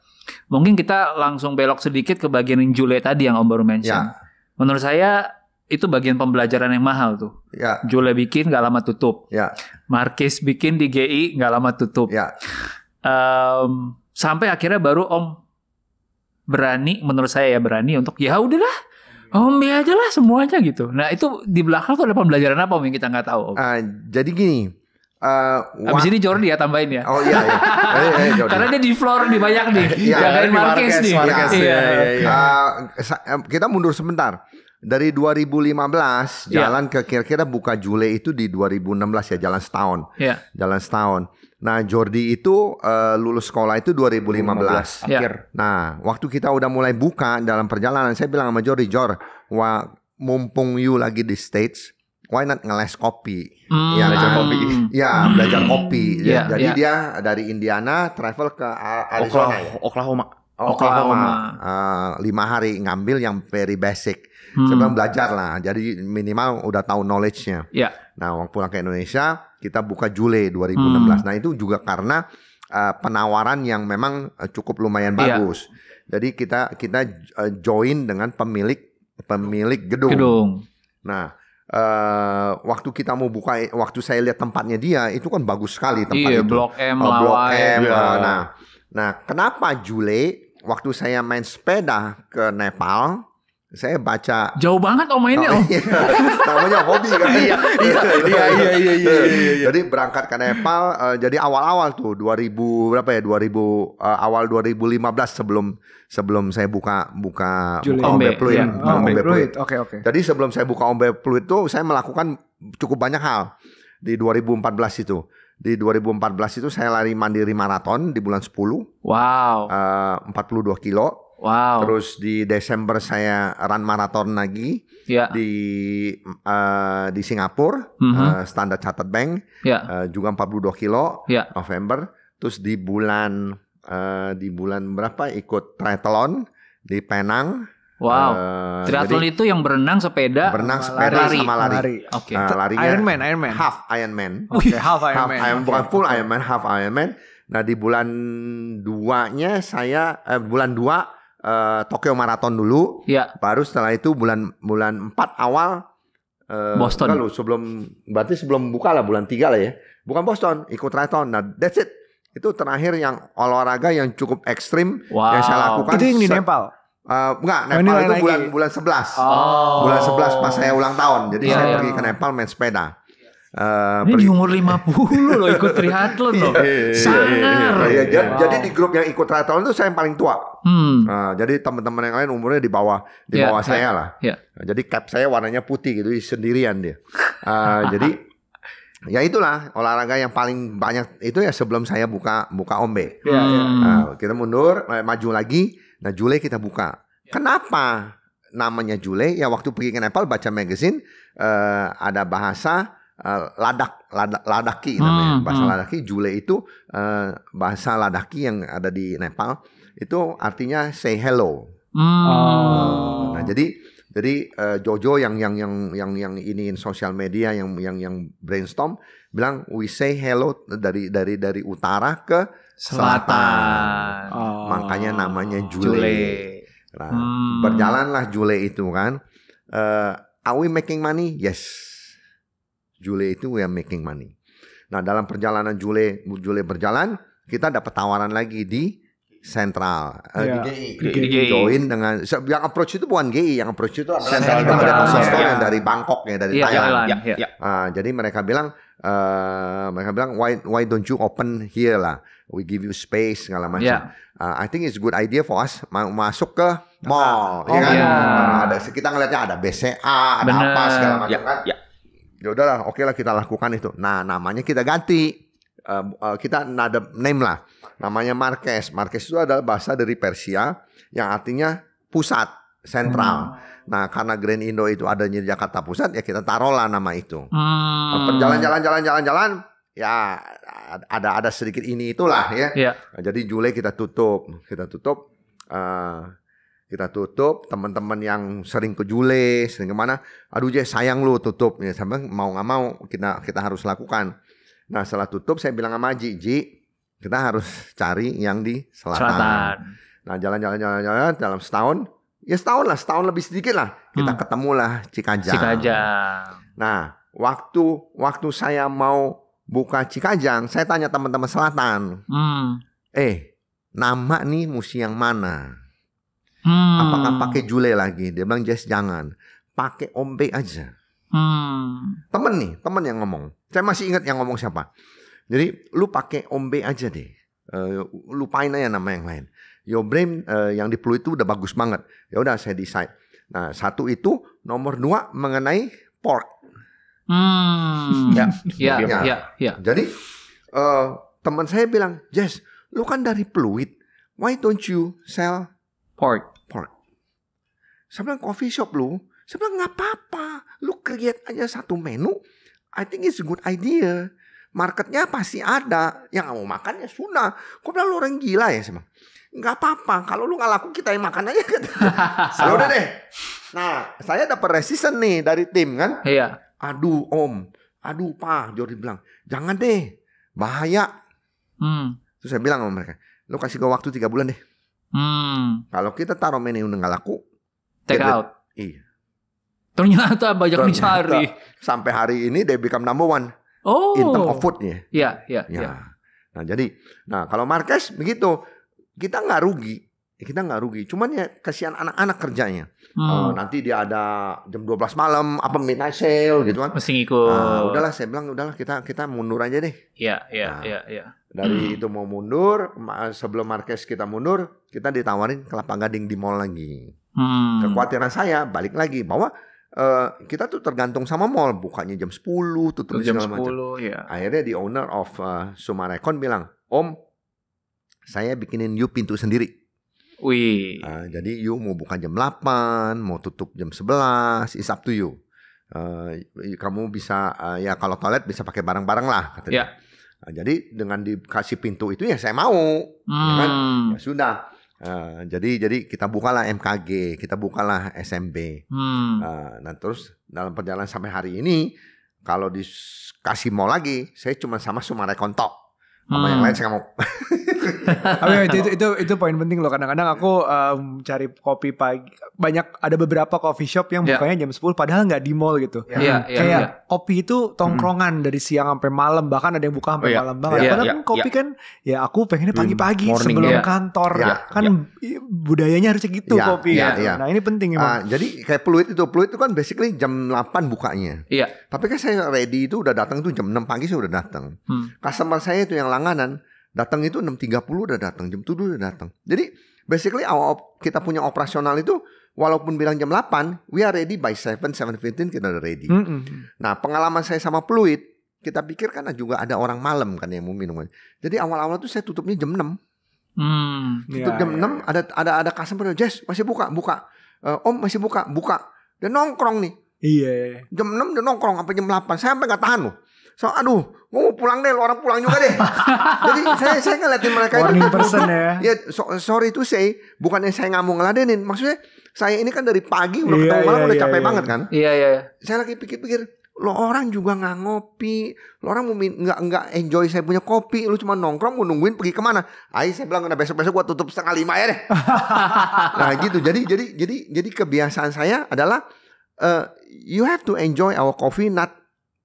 Mungkin kita langsung belok sedikit ke bagian yang Jule tadi yang Om baru mention. Ya. Menurut saya itu bagian pembelajaran yang mahal tuh. Ya. Jule bikin gak lama tutup. Ya. Markis bikin di GI gak lama tutup. Ya. Um, sampai akhirnya baru Om berani, menurut saya ya berani untuk ya udahlah. Om B aja lah semuanya gitu. Nah itu di belakang tuh ada pembelajaran apa om yang kita nggak tahu? Om? Uh, jadi gini, Uh, Abis ini Jordi ya tambahin ya. Oh iya. iya. eh, eh, Karena dia di floor di banyak nih. Iya, ya, di Marquez nih. Marquez, ya, iya, iya, iya. Uh, kita mundur sebentar. Dari 2015 yeah. jalan ke kira-kira buka Juli itu di 2016 ya jalan setahun. Yeah. Jalan setahun. Nah Jordi itu uh, lulus sekolah itu 2015. 2015 iya. akhir. Nah waktu kita udah mulai buka dalam perjalanan saya bilang sama Jordi Jor, wah mumpung you lagi di States why not ngeles kopi? Mm, ya belajar kopi. Ya, belajar kopi. ya, yeah, jadi yeah. dia dari Indiana travel ke Arizona Oklahoma. ya. Oklahoma. Oh, Oklahoma. Uh, lima hari ngambil yang very basic. Hmm. Sebelum belajar lah. Jadi minimal udah tahu knowledge-nya. Yeah. Nah, waktu pulang ke Indonesia kita buka Juli 2016. Hmm. Nah, itu juga karena uh, penawaran yang memang ah, cukup lumayan yeah. bagus. Jadi kita kita join dengan pemilik pemilik gedung. Gedung. Nah, Eh, waktu kita mau buka, waktu saya lihat tempatnya dia, itu kan bagus sekali tempat iya, itu. Blok M, uh, eh, Blok M. Ya. Uh, nah, nah, kenapa Jule? Waktu saya main sepeda ke Nepal, saya baca jauh banget om ini oh, om iya. namanya hobi kan iya iya iya iya iya, iya, iya, iya jadi berangkat ke Nepal uh, jadi awal-awal tuh 2000 berapa ya 2000 uh, eh, awal 2015 sebelum sebelum saya buka buka buka ombe, fluid ombe nah, oke oke jadi sebelum saya buka ombe fluid tuh saya melakukan cukup banyak hal di 2014 itu di 2014 itu saya lari mandiri maraton di bulan 10 wow eh, uh, 42 kilo Wow. Terus di Desember saya run maraton lagi ya. di uh, di Singapura mm -hmm. uh, eh, standar Chartered Bank ya. uh, juga 42 kilo ya. November. Terus di bulan uh, di bulan berapa ikut triathlon di Penang. Wow. Uh, triathlon itu yang berenang, sepeda, berenang, sepeda lari. sama lari. lari. Oke. Okay. Nah, uh, Ironman, Ironman. Half Ironman. Oke, okay, half Ironman. Half Iron, okay. bukan full Ironman, half Ironman. Nah, di bulan duanya saya eh, bulan dua uh, Tokyo Marathon dulu. Iya. Baru setelah itu bulan bulan 4 awal uh, Boston. Lalu sebelum berarti sebelum buka lah bulan 3 lah ya. Bukan Boston, ikut triathlon. Nah, that's it. Itu terakhir yang olahraga yang cukup ekstrim wow. yang saya lakukan. Itu yang di Nepal. Uh, enggak, oh, Nepal oh, itu bulan bulan 11. Oh. Bulan 11 pas saya ulang tahun. Jadi yeah, saya yeah. pergi ke Nepal main sepeda. Uh, ini per... di umur 50 loh ikut triathlon loh. Iya, iya, iya, Sangar. Iya, iya. Wow. Jadi di grup yang ikut triathlon itu saya yang paling tua. Hmm. Uh, jadi teman-teman yang lain umurnya di bawah di bawah yeah, saya lah. Yeah. jadi cap saya warnanya putih gitu sendirian dia. Uh, jadi ya itulah olahraga yang paling banyak itu ya sebelum saya buka buka ombe. Yeah, Hmm. Uh, kita mundur maju lagi. Nah Jule kita buka. Yeah. Kenapa namanya Jule? Ya waktu pergi ke Nepal baca magazine uh, ada bahasa Eh, ladak, ladak ladaki hmm, namanya hmm, bahasa hmm. ladaki jule itu uh, bahasa ladaki yang ada di Nepal itu artinya say hello hmm. Oh. nah jadi jadi uh, Jojo yang yang yang yang yang in sosial media yang yang yang brainstorm bilang we say hello dari dari dari utara ke selatan. selatan. Oh. Makanya namanya Jule. Jule. Nah, hmm. berjalanlah Jule itu kan. Uh, are we making money? Yes. Jule itu we are making money. Nah dalam perjalanan Jule Jule berjalan kita dapat tawaran lagi di Central, yeah. Iya. di GI. E. E. GI. E. join dengan yang approach itu bukan GI yang approach itu adalah sentral ada konsultan yang dari Bangkok ya dari yeah, Thailand yeah, yeah. Yeah. jadi mereka bilang uh, mereka bilang why why don't you open here lah we give you space segala macam yeah. Iya. uh, I think it's good idea for us masuk ke mall oh, ya kan yeah. Iya. uh, ada kita ngelihatnya ada BCA ada Bener. apa segala macam yeah, kan yeah ya udahlah oke okay lah kita lakukan itu nah namanya kita ganti uh, uh, kita nada name lah namanya Marques Marques itu adalah bahasa dari Persia yang artinya pusat sentral hmm. nah karena Grand Indo itu adanya di Jakarta Pusat ya kita taruhlah nama itu hmm. jalan-jalan jalan-jalan-jalan ya ada ada sedikit ini itulah ya yeah. Ya. Ya. jadi Juli kita tutup kita tutup uh, kita tutup teman-teman yang sering ke Jule sering kemana aduh jay sayang lu tutup ya sama mau nggak mau kita kita harus lakukan nah setelah tutup saya bilang sama Ji Ji kita harus cari yang di selatan, selatan. nah jalan-jalan jalan-jalan dalam setahun ya setahun lah setahun lebih sedikit lah kita hmm. lah Cikajang Cikajang nah waktu waktu saya mau buka Cikajang saya tanya teman-teman selatan hmm. eh nama nih musi yang mana Hmm. Apakah pakai jule lagi? Dia bilang Jess jangan, pakai ombe aja. Hmm. Temen nih, temen yang ngomong. Saya masih ingat yang ngomong siapa. Jadi lu pakai ombe aja deh. Uh, lupain aja nama yang lain. Your brain uh, yang di itu udah bagus banget. Ya udah saya decide. Nah satu itu, nomor dua mengenai pork. Hmm. ya, ya, ya, ya, ya. Jadi uh, teman saya bilang, Jess, lu kan dari peluit. why don't you sell pork? Saya bilang coffee shop lu. Saya bilang nggak apa-apa. Lu create aja satu menu. I think it's a good idea. Marketnya pasti ada. Yang mau makan ya sudah. Kok bilang lu orang gila ya bilang Nggak apa-apa. Kalau lu nggak laku kita yang makan aja. Saya udah deh. Nah saya dapat resisten nih dari tim kan. Iya. Aduh om. Aduh pak. Jordi bilang. Jangan deh. Bahaya. Hmm. Terus saya bilang sama mereka. Lu kasih gue waktu tiga bulan deh. Hmm. Kalau kita taruh menu yang nggak laku take Get out. Iya. Ternyata banyak Ternyata, dicari. Sampai hari ini dia become number one. Oh. In term of foodnya. Iya, iya, iya. Ya. Iya. Nah jadi, nah kalau Marquez begitu, kita nggak rugi. Kita nggak rugi. Cuman ya kasihan anak-anak kerjanya. Hmm. Uh, nanti dia ada jam 12 malam apa midnight sale gitu kan. Mesti ikut. Nah, udahlah saya bilang udahlah kita kita mundur aja deh. Iya, iya, nah, iya, nah, iya. Dari hmm. itu mau mundur, sebelum Marquez kita mundur, kita ditawarin kelapa gading di mall lagi. Hmm. Kekhawatiran saya balik lagi bahwa uh, kita tuh tergantung sama mall bukannya jam 10 tutup jam sepuluh. 10 macam. ya. Akhirnya di owner of uh, eh, Sumarecon bilang, "Om, saya bikinin you pintu sendiri." Wih. Uh, jadi you mau buka jam 8, mau tutup jam 11, it's up to you. Uh, kamu bisa uh, ya kalau toilet bisa pakai barang-barang lah katanya. Yeah. Ya. Uh, jadi dengan dikasih pintu itu ya saya mau, ya kan? hmm. kan? Ya sudah. Uh, jadi jadi kita bukalah MKG, kita bukalah SMB. Hmm. Uh, nah terus dalam perjalanan sampai hari ini kalau dikasih mau lagi, saya cuma sama Sumarekon top sama hmm. yang lain saya kamu. mau. Tapi itu, itu itu itu poin penting loh. Kadang-kadang aku um, cari kopi pagi banyak ada beberapa coffee shop yang yeah. bukanya jam 10 padahal nggak di mall gitu. Yeah. Yeah, yeah, Kayak yeah. kopi itu tongkrongan hmm. dari siang sampai malam bahkan ada yang buka sampai oh, yeah. malam banget. Yeah, padahal yeah, kan kopi yeah. kan ya aku pengennya hmm, pagi-pagi sebelum yeah. kantor yeah. kan yeah. budayanya harusnya gitu yeah. kopi. Yeah. Gitu. Yeah. Nah, ini penting ah, emang. Uh, jadi kayak peluit itu, peluit itu kan basically jam 8 bukanya. Iya. Yeah. Tapi kan saya ready itu udah datang itu jam 6 pagi sih udah datang. Hmm. Customer saya itu yang Tanganan datang itu 6.30 udah datang jam tujuh udah datang jadi basically our kita punya operasional itu walaupun bilang jam 8 we are ready by seven seven fifteen kita udah ready mm -hmm. nah pengalaman saya sama Pluit kita pikir kan juga ada orang malam kan yang mau minum jadi awal-awal tuh saya tutupnya jam enam. Hmm, tutup yeah, jam yeah. Iya. 6 ada ada ada customer Jess masih buka buka uh, Om masih buka buka dan nongkrong nih Iya. Jam enam udah nongkrong sampai jam delapan Saya sampai gak tahan loh so aduh gue mau pulang deh lo orang pulang juga deh jadi saya saya ngeliatin mereka warning itu person ya ya so, sorry itu say bukannya saya nggak mau ngeladenin maksudnya saya ini kan dari pagi udah iya, ketemu malam yeah, udah iya, capek iya. banget kan iya iya saya lagi pikir-pikir lo orang juga nggak ngopi lo orang mau nggak nggak enjoy saya punya kopi lu cuma nongkrong gue nungguin pergi kemana ayo saya bilang udah besok besok gue tutup setengah lima ya deh nah gitu jadi jadi jadi jadi kebiasaan saya adalah uh, you have to enjoy our coffee not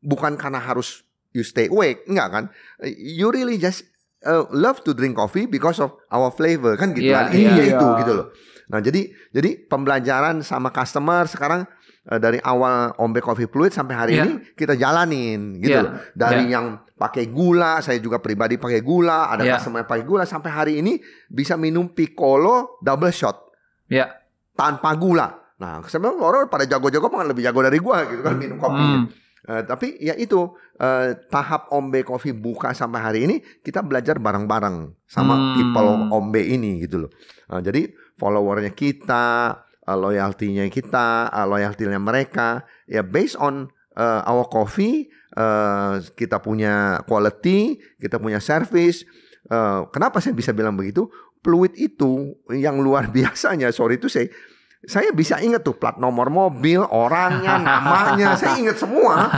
bukan karena harus you stay awake, enggak kan? You really just uh, love to drink coffee because of our flavor kan gitu yeah, kan? Ini iya, yeah. itu gitu loh. Nah jadi jadi pembelajaran sama customer sekarang uh, dari awal Ombe Coffee Fluid sampai hari yeah. ini kita jalanin gitu yeah. loh. Dari yeah. yang pakai gula, saya juga pribadi pakai gula, ada yeah. customer pakai gula sampai hari ini bisa minum Piccolo double shot. Ya. Yeah. Tanpa gula. Nah, sebenarnya orang pada jago-jago pengen lebih jago dari gua gitu kan minum kopi. Mm. Uh, tapi ya itu uh, tahap Ombe kopi buka sampai hari ini kita belajar bareng-bareng sama hmm. people Ombe ini gitu loh. Uh, jadi followernya kita, uh, loyaltinya kita, uh, loyaltinya mereka ya based on uh, our coffee uh, kita punya quality, kita punya service. Uh, kenapa saya bisa bilang begitu? Fluid itu yang luar biasanya, sorry itu saya saya bisa inget tuh plat nomor mobil, orangnya, namanya, saya inget semua.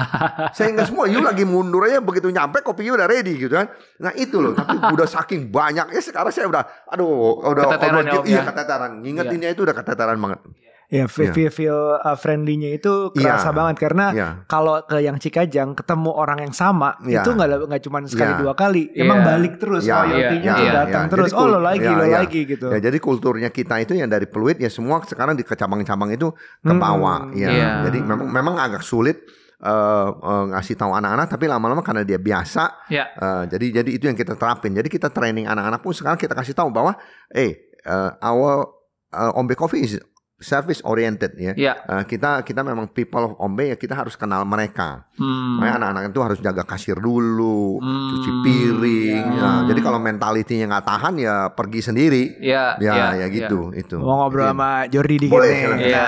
Saya inget semua. You lagi mundur aja begitu nyampe kopi you udah ready gitu kan. Nah itu loh. Tapi udah saking banyaknya sekarang saya udah, aduh, udah, keteteran udah, ya, gitu. iya ya? keteteran. Ngingetinnya ya. itu udah keteteran banget ya iya. feel yeah. feel uh, friendly-nya itu iya. kerasa yeah. banget karena yeah. kalau ke yang Cikajang ketemu orang yang sama yeah. itu nggak nggak cuma sekali yeah. dua kali yeah. emang balik terus yeah. loyalty-nya oh, yeah. yeah. yeah. datang yeah. terus jadi, oh lo lagi yeah, lo yeah. lagi gitu ya jadi kulturnya kita itu yang dari peluit ya semua sekarang di cabang-cabang itu ke hmm. bawah hmm. ya yeah. jadi memang memang agak sulit uh, uh, ngasih tahu anak-anak tapi lama-lama karena dia biasa yeah. Iya. uh, jadi jadi itu yang kita terapin jadi kita training anak-anak pun sekarang kita kasih tahu bahwa eh hey, uh, our uh, Ombe Coffee is service oriented ya. ya. Uh, kita kita memang people of Ombe ya kita harus kenal mereka. Hmm. anak-anak itu harus jaga kasir dulu, hmm. cuci piring. Ya. Ya. Jadi kalau mentalitinya nggak tahan ya pergi sendiri. Ya, Ya ya, ya, ya. gitu ya. itu. Mau ngobrol Jadi, sama Jordi di boleh, nih. Ya.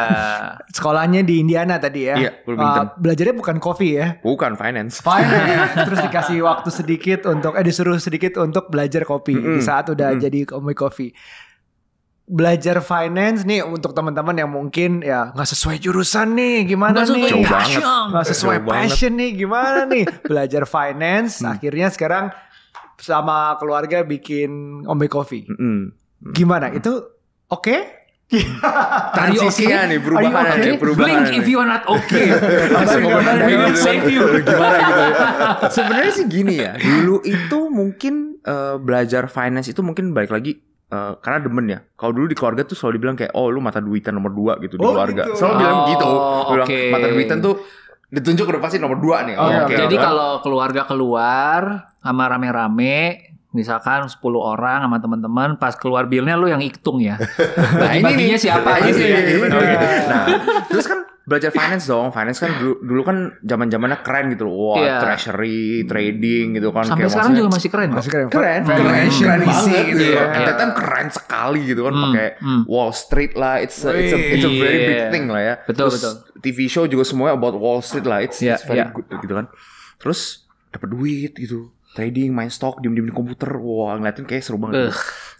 Sekolahnya di Indiana tadi ya. ya uh, belajarnya bukan kopi ya. Bukan finance. Finance. Terus dikasih waktu sedikit untuk eh disuruh sedikit untuk belajar kopi mm -hmm. di saat udah mm -hmm. jadi kopi kopi belajar finance nih untuk teman-teman yang mungkin ya nggak sesuai jurusan nih gimana gak nih sesuai passion gak sesuai Jauh passion banget. nih gimana nih belajar finance hmm. akhirnya sekarang sama keluarga bikin ombe coffee hmm. gimana hmm. itu oke okay? Tadi oke okay? nih perubahan okay? nih, perubahan Blink if you are not okay. We will save Gimana gitu. Ya? Sebenarnya sih gini ya. Dulu itu mungkin uh, belajar finance itu mungkin balik lagi Eh, karena demen ya. Kalau dulu di keluarga tuh selalu dibilang kayak, oh lu mata duitan nomor dua gitu oh, di keluarga. Gitu. Selalu oh, gitu. bilang gitu. Bilang, mata duitan tuh ditunjuk udah pasti nomor dua nih. Oh, okay. okay. Jadi kalau keluarga keluar sama rame-rame, misalkan 10 orang sama teman-teman pas keluar bilnya lu yang hitung ya Nah, ini siapa aja sih iya, iya, iya, nah terus kan belajar finance dong. Finance kan dulu, dulu kan zaman zamannya keren gitu loh. Wah, yeah. treasury, trading gitu kan. Sampai Kayak sekarang juga masih keren. Masih keren. Keren. Keren, keren, keren gitu. Yeah. Yeah. Iya. keren sekali gitu kan hmm. pakai hmm. Wall Street lah. It's a, it's a, it's a very yeah. big iya. thing lah ya. Betul, Terus, betul. TV show juga semuanya about Wall Street lah. It's, yeah. it's very yeah. good gitu kan. Terus dapat duit gitu. Trading, main stock, diem-diem di komputer. Wah, ngeliatin kayak seru banget.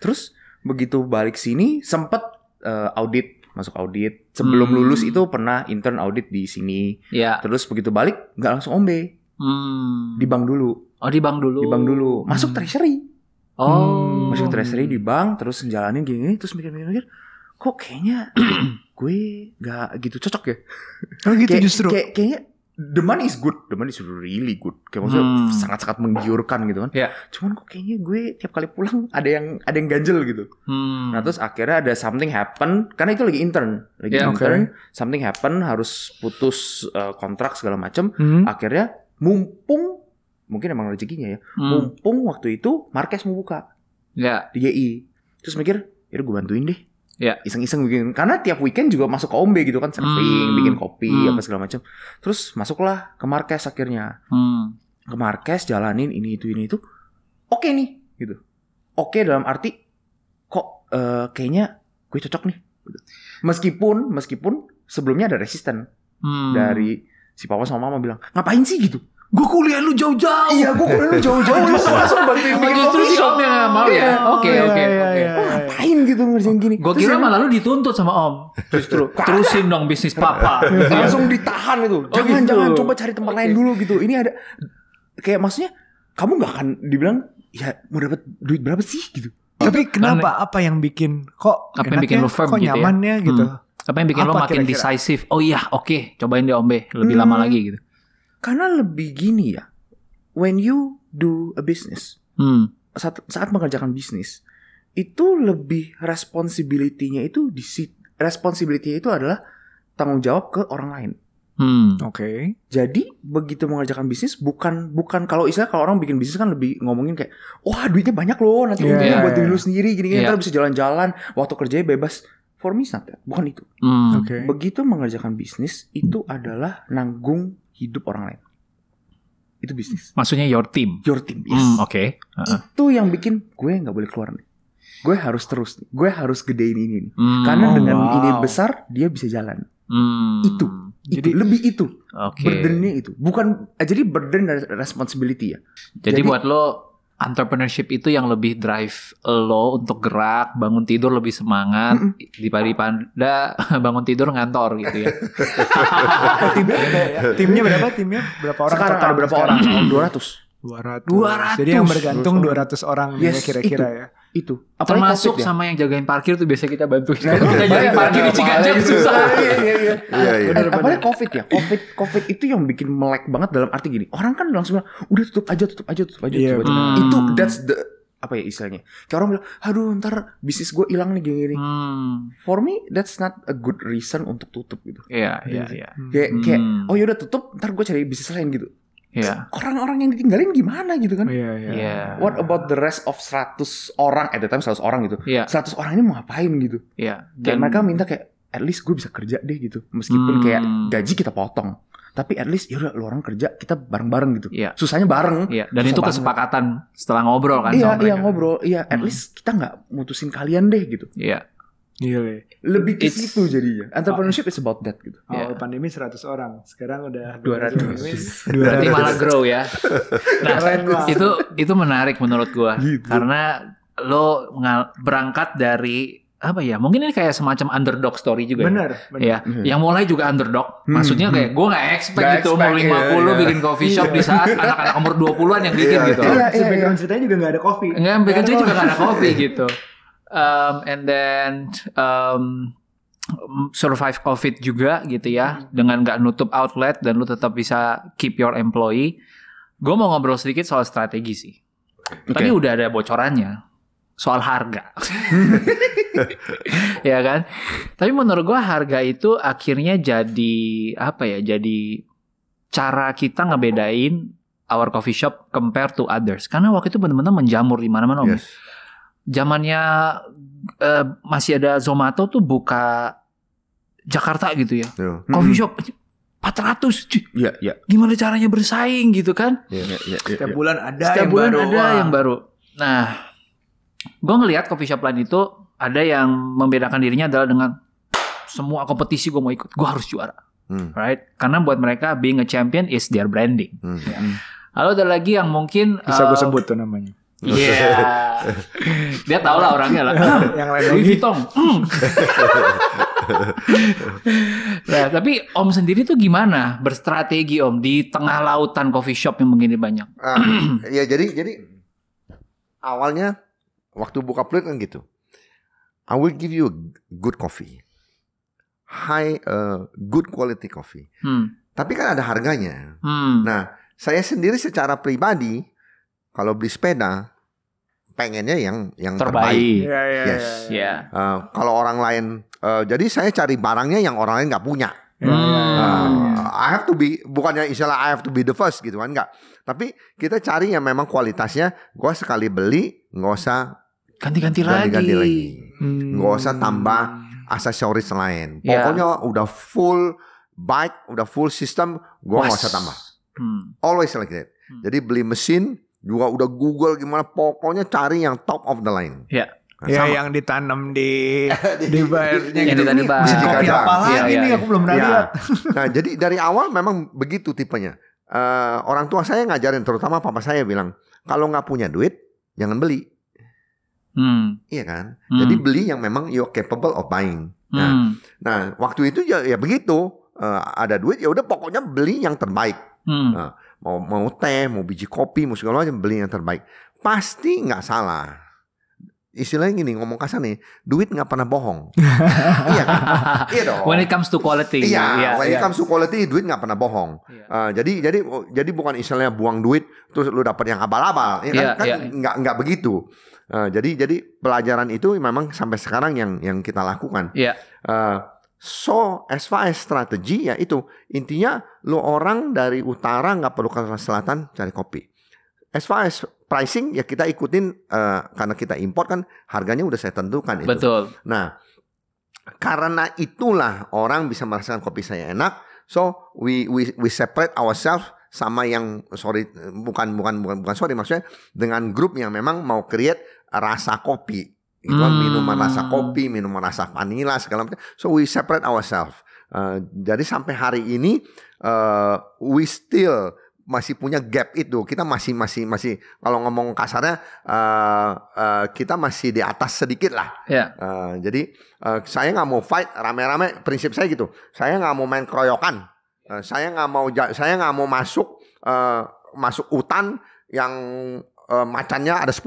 Terus begitu balik sini sempet uh, audit masuk audit. Sebelum hmm. lulus itu pernah intern audit di sini. Ya. Terus begitu balik nggak langsung ombe. Hmm. Di bank dulu. Oh, di bank dulu. Di bank dulu. Masuk hmm. treasury. Oh. Hmm, masuk treasury di bank terus jalanin gini terus mikir-mikir kok kayaknya gue nggak gitu cocok ya. Oh gitu kayak, justru. Kayak, kayaknya the money is good, the money is really good. Kayak maksudnya hmm. sangat-sangat menggiurkan gitu kan. Yeah. Cuman kok kayaknya gue tiap kali pulang ada yang ada yang ganjel gitu. Hmm. Nah terus akhirnya ada something happen karena itu lagi intern, lagi yeah, ya, intern, okay. something happen harus putus uh, kontrak segala macam. Hmm. Akhirnya mumpung mungkin emang rezekinya ya, hmm. mumpung waktu itu Marquez mau buka yeah. di GI. Terus mikir, ya gue bantuin deh Ya. Iseng-iseng bikin karena tiap weekend juga masuk ke Ombe gitu kan surfing, hmm. bikin kopi hmm. apa segala macam. Terus masuklah ke Marques akhirnya. Hmm. Ke Marques jalanin ini itu ini itu. Oke okay nih gitu. Oke okay dalam arti kok uh, kayaknya gue cocok nih. Gitu. Meskipun meskipun sebelumnya ada resisten hmm. dari si papa sama mama bilang ngapain sih gitu gue kuliah lu jauh-jauh. Iya, gue kuliah lu jauh-jauh. Lu oh, langsung bantuin bikin oh, Justru si Om yang gak mau ya. Iya. Oke, iya, oke, iya, oke. Ngapain gitu ngerjain gini? Gue kira malah lu dituntut sama Om. Justru terusin dong bisnis papa. Langsung ditahan itu. Oh, jangan, gitu. jangan coba cari tempat lain dulu gitu. Ini ada kayak maksudnya kamu gak akan dibilang ya mau dapat duit berapa sih gitu. Tapi kenapa? Apa yang bikin kok apa yang bikin lu firm kok gitu ya? nyamannya gitu? Hmm. Apa yang bikin lo makin decisive? Oh iya, oke, cobain deh Om B, lebih hmm. lama lagi gitu karena lebih gini ya when you do a business hmm. saat saat mengerjakan bisnis itu lebih responsibility-nya itu di responsibility itu adalah tanggung jawab ke orang lain. Hmm. Oke. Okay. Jadi begitu mengerjakan bisnis bukan bukan kalau istilah kalau orang bikin bisnis kan lebih ngomongin kayak wah duitnya banyak loh nanti yeah, yeah, iya, buat diri iya. lu sendiri gini gini iya. yeah. ntar bisa jalan-jalan waktu kerjanya bebas. For me not bukan itu. Hmm. Oke. Okay. Begitu mengerjakan bisnis hmm. itu adalah nanggung hidup orang lain. Itu bisnis. Maksudnya your team. Your team, yes. Mm, Oke. Okay. uh -uh. Itu yang bikin gue nggak boleh keluar nih. Gue harus terus nih. Gue harus gedein ini nih. Mm, Karena dengan wow. ini besar dia bisa jalan. Mm, itu. Jadi itu, lebih itu. Okay. Burdennya itu. Bukan eh, jadi burden dan responsibility ya. Jadi, jadi buat lo entrepreneurship itu yang lebih drive lo untuk gerak, bangun tidur lebih semangat mm -hmm. daripada bangun tidur ngantor gitu ya. timnya, ya. timnya berapa? Timnya berapa orang? Sekarang ada berapa orang? 200. 200. 200. Jadi yang bergantung 200, ratus orang ya yes, kira-kira ya itu Apalagi termasuk sama ya? yang jagain parkir tuh biasa kita bantu nah, kita jagain parkir di Cikanjang iya, iya, iya. susah iya iya iya iya apalagi covid ya covid covid itu yang bikin melek banget dalam arti gini orang kan langsung bilang udah tutup aja tutup aja tutup aja yeah, tutup aja. Hmm. itu that's the apa ya istilahnya kayak orang bilang aduh ntar bisnis gue hilang nih gini gini hmm. for me that's not a good reason untuk tutup gitu iya iya iya kayak kayak hmm. oh yaudah tutup ntar gue cari bisnis lain gitu yeah. orang-orang yang ditinggalin gimana gitu kan? Yeah, yeah. Yeah. What about the rest of 100 orang at the time 100 orang gitu? Yeah. Iya. 100 orang ini mau ngapain gitu? Yeah. Dan kayak mereka minta kayak at least gue bisa kerja deh gitu. Meskipun hmm. kayak gaji kita potong, tapi at least yaudah lu orang kerja kita bareng-bareng gitu. Yeah. Susahnya bareng. Yeah. Dan itu kesepakatan setelah ngobrol kan Iya, yeah, iya yeah, ngobrol. Iya, yeah, at hmm. least kita nggak mutusin kalian deh gitu. Iya. Yeah. Iya, iya. Lebih ke situ jadinya. Entrepreneurship oh. is about that gitu. Oh, yeah. pandemi 100 orang. Sekarang udah 200. 200. Berarti malah grow ya. Nah, itu itu menarik menurut gua gitu. karena lo berangkat dari apa ya mungkin ini kayak semacam underdog story juga bener, ya. bener. ya hmm. yang mulai juga underdog hmm, maksudnya hmm. kayak gue nggak expect gak gitu expect, umur iya, 50 iya, bikin coffee shop iya. di saat anak-anak umur 20-an yang bikin iya, gitu iya, iya, iya. ceritanya juga nggak ada coffee nggak ceritanya juga gak ada coffee gitu um, and then um, survive covid juga gitu ya hmm. dengan nggak nutup outlet dan lu tetap bisa keep your employee gue mau ngobrol sedikit soal strategi sih okay. tadi udah ada bocorannya soal harga ya kan tapi menurut gue harga itu akhirnya jadi apa ya jadi cara kita ngebedain our coffee shop compare to others karena waktu itu benar-benar menjamur di mana-mana yes zamannya uh, masih ada Zomato tuh buka Jakarta gitu ya. Yeah. Coffee shop 400. Iya, iya. Gimana caranya bersaing gitu kan? Iya, iya, iya. iya. Setiap yeah. bulan ada Setiap yang bulan baru. ada yang baru. Nah, gue ngelihat coffee shop lain itu ada yang membedakan dirinya adalah dengan semua kompetisi gue mau ikut, gue harus juara. Hmm. Right? Karena buat mereka being a champion is their branding. Hmm. Ya. Lalu ada lagi yang mungkin bisa gue eh, sebut tuh namanya. Iya. Yeah. Dia tau lah orangnya lah. yang lain lagi. Vitong. Hmm. nah, tapi Om sendiri tuh gimana berstrategi Om di tengah lautan coffee shop yang begini banyak? Ah, iya, uh, jadi jadi awalnya waktu buka pelit kan gitu. I will give you good coffee. High uh, good quality coffee. Hmm. Tapi kan ada harganya. Hmm. Nah, saya sendiri secara pribadi kalau beli sepeda pengennya yang yang terbaik. terbaik. Yeah, yeah, yes. Yeah. Iya, iya. iya. Uh, kalau orang lain, uh, jadi saya cari barangnya yang orang lain nggak punya. Hmm. Uh, I have to be bukannya istilah I have to be the first gitu kan nggak. Tapi kita cari yang memang kualitasnya, gue sekali beli nggak usah ganti-ganti lagi, ganti lagi. Hmm. usah tambah aksesoris lain. Pokoknya udah full bike, udah full sistem, gue nggak usah tambah. Hmm. Always like that. Hmm. Jadi beli mesin juga udah Google gimana pokoknya cari yang top of the line. Iya. ya, nah, ya yang ditanam di di bayarnya gitu. Yang di kopi apa lagi ya, nih ya. aku belum pernah ya. lihat. nah, jadi dari awal memang begitu tipenya. Uh, orang tua saya ngajarin terutama papa saya bilang, kalau nggak punya duit jangan beli. Hmm. Iya kan? Hmm. Jadi beli yang memang you capable of buying. Nah, hmm. nah waktu itu ya, ya begitu. Uh, ada duit ya udah pokoknya beli yang terbaik. Hmm. Nah, mau mau teh, mau biji kopi, mau segala macam beli yang terbaik. Pasti nggak salah. Istilahnya gini, ngomong kasar nih, duit nggak pernah bohong. iya kan? Iya dong. When it comes to quality. Iya, yeah, when yeah. it iya. comes to quality, duit nggak pernah bohong. Yeah. Iya. Uh, jadi jadi jadi bukan istilahnya buang duit terus lu dapet yang abal-abal. Ya kan? Yeah, kan yeah. nggak nggak begitu. Uh, jadi jadi pelajaran itu memang sampai sekarang yang yang kita lakukan. Yeah. Iya. Uh, So, as far as strategi ya itu intinya lo orang dari utara nggak perlu ke selatan cari kopi. As far as pricing ya kita ikutin uh, karena kita import kan harganya udah saya tentukan itu. Betul. Nah, karena itulah orang bisa merasakan kopi saya enak. So, we we we separate ourselves sama yang sorry bukan bukan bukan bukan sorry maksudnya dengan grup yang memang mau create rasa kopi itu hmm. Kan, minuman rasa hmm. kopi, minuman rasa vanila segala macam. So we separate ourselves. Uh, jadi sampai hari ini uh, we still masih punya gap itu kita masih masih masih kalau ngomong kasarnya uh, uh, kita masih di atas sedikit lah yeah. Ya. uh, jadi uh, saya nggak mau fight rame-rame prinsip saya gitu saya nggak mau main keroyokan uh, saya nggak mau saya nggak mau masuk uh, masuk hutan yang uh, macannya ada 10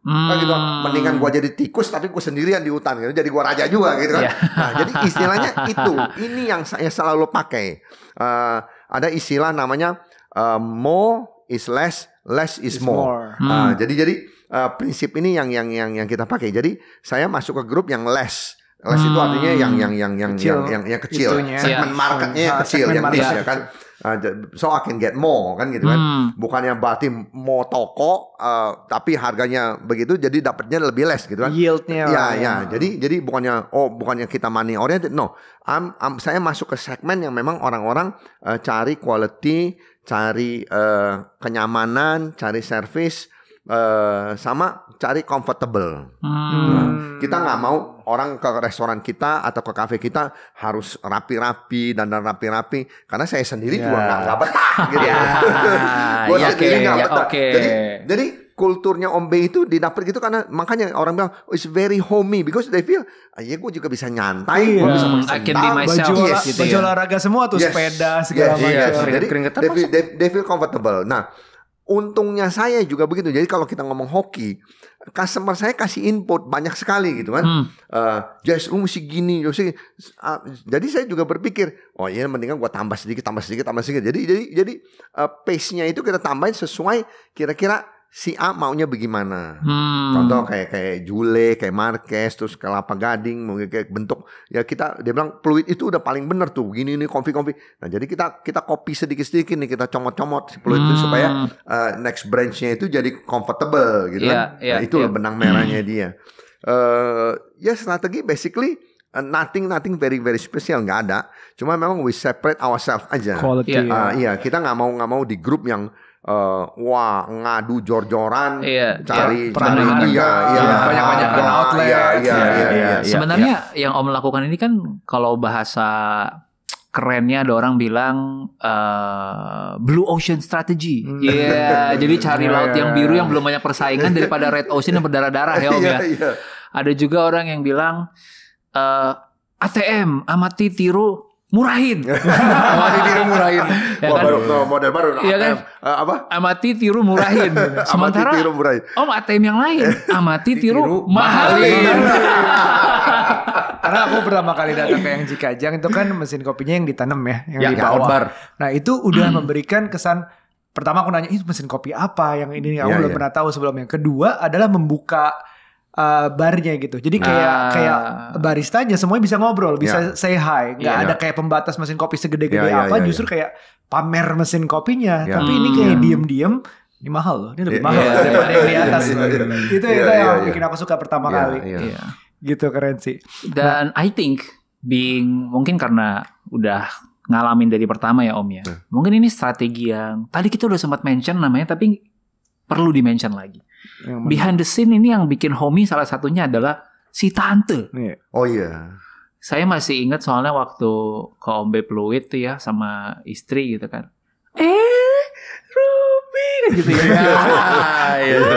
Hmm. Kan gitu, hmm. mendingan gua jadi tikus tapi gua sendirian di hutan gitu. Jadi gua raja juga gitu kan. Yeah. Nah, jadi istilahnya itu. Ini yang saya selalu pakai. Uh, ada istilah namanya uh, more is less, less is, is more. more. Nah, hmm. Uh, jadi jadi uh, prinsip ini yang yang yang yang kita pakai. Jadi saya masuk ke grup yang less. Less hmm. itu artinya yang yang yang yang kecil. yang yang, iya. yang kecil. Segmen marketnya yang kecil yang ya kan. Ah, so I can get more kan gitu kan. Hmm. Bukannya berarti mau toko uh, tapi harganya begitu jadi dapatnya lebih less gitu kan. Yieldnya. Ya right. ya. Jadi jadi bukannya oh bukannya kita money oriented no. I'm, I'm, saya masuk ke segmen yang memang orang-orang uh, cari quality, cari uh, kenyamanan, cari service Uh, sama cari comfortable. Hmm. Nah, kita nggak mau orang ke restoran kita atau ke kafe kita harus rapi-rapi dan rapi-rapi karena saya sendiri yeah. juga nggak betah gitu. ya. Gue yeah, sendiri nggak okay, ya, betah. Okay. Jadi, jadi kulturnya Ombe itu di dapur gitu karena makanya orang bilang oh, it's very homey because they feel ah, iya, gue juga bisa nyantai yeah. gue bisa menyentam baju, yes, ya, gitu baju ya. olahraga semua tuh yes. sepeda segala yes, macam yes. jadi they feel, they, they feel comfortable nah untungnya saya juga begitu. Jadi kalau kita ngomong hoki, customer saya kasih input banyak sekali gitu kan. Hmm. Uh, lu mesti gini, lu mesti. Uh, jadi saya juga berpikir, oh iya mendingan gua tambah sedikit, tambah sedikit, tambah sedikit. Jadi jadi jadi uh, pace-nya itu kita tambahin sesuai kira-kira si A maunya bagaimana. Hmm. Contoh kayak kayak Jule, kayak Marquez, terus Kelapa Gading, mungkin kayak bentuk ya kita dia bilang peluit itu udah paling bener tuh, gini ini konfi-konfi. Nah, jadi kita kita copy sedikit-sedikit nih, kita comot-comot si peluit hmm. itu supaya uh, next branchnya itu jadi comfortable gitu yeah, kan. Yeah, nah, iya, itu yeah. Iya. benang merahnya dia. Uh, ya strategi basically Uh, nothing nothing very very special nggak ada cuma memang we separate ourselves aja Quality, uh, yeah. Iya. iya kita nggak mau nggak mau di grup yang uh, wah ngadu jor-joran iya, cari iya, cari iya, iya, iya, banyak-banyak iya, outlet iya, iya, iya, iya, iya, iya, iya. iya. sebenarnya iya. yang Om lakukan ini kan kalau bahasa kerennya ada orang bilang uh, blue ocean strategy. Hmm. Iya, yeah, jadi cari laut yang biru yang belum banyak persaingan daripada red ocean yang berdarah-darah ya Om ya. Ada juga orang yang bilang uh, eh, ATM amati tiru murahin. amati tiru murahin. Ya kan? baru, no, model baru. ya kan? Uh, apa? Amati tiru murahin. Sementara amati tiru murahin. Om oh, ATM yang lain, amati tiru, tiru mahalin. Karena aku pertama kali datang ke yang Cikajang itu kan mesin kopinya yang ditanam ya, yang ya, di ya, bawah. Nah, itu udah hmm. memberikan kesan pertama aku nanya, "Ini mesin kopi apa?" Yang ini ya, ya, aku ya, belum ya. pernah tahu sebelumnya. Kedua adalah membuka uh, barnya gitu. Jadi kayak nah. kayak baristanya semuanya bisa ngobrol, bisa yeah. say hi, nggak yeah, ada iya. kayak pembatas mesin kopi segede-gede yeah, iya, apa, yeah, justru yeah. kayak pamer mesin kopinya. Yeah. Tapi ini kayak hmm. diem-diem ini mahal loh, ini lebih iya, mahal yeah, daripada yang di atas. Yeah, yeah, itu yeah, itu yeah, yang yeah. bikin aku suka pertama yeah, kali. Yeah. Yeah. Gitu keren sih. Dan nah, I think being mungkin karena udah ngalamin dari pertama ya Om ya. Mungkin ini strategi yang tadi kita udah sempat mention namanya tapi perlu di mention lagi yang Behind the scene ini yang bikin homie salah satunya adalah si tante. Iya. Oh iya. Saya masih ingat soalnya waktu ke Ombe Pluit tuh ya sama istri gitu kan. Eh, Ruby gitu ya. Iya. Iya. Ah.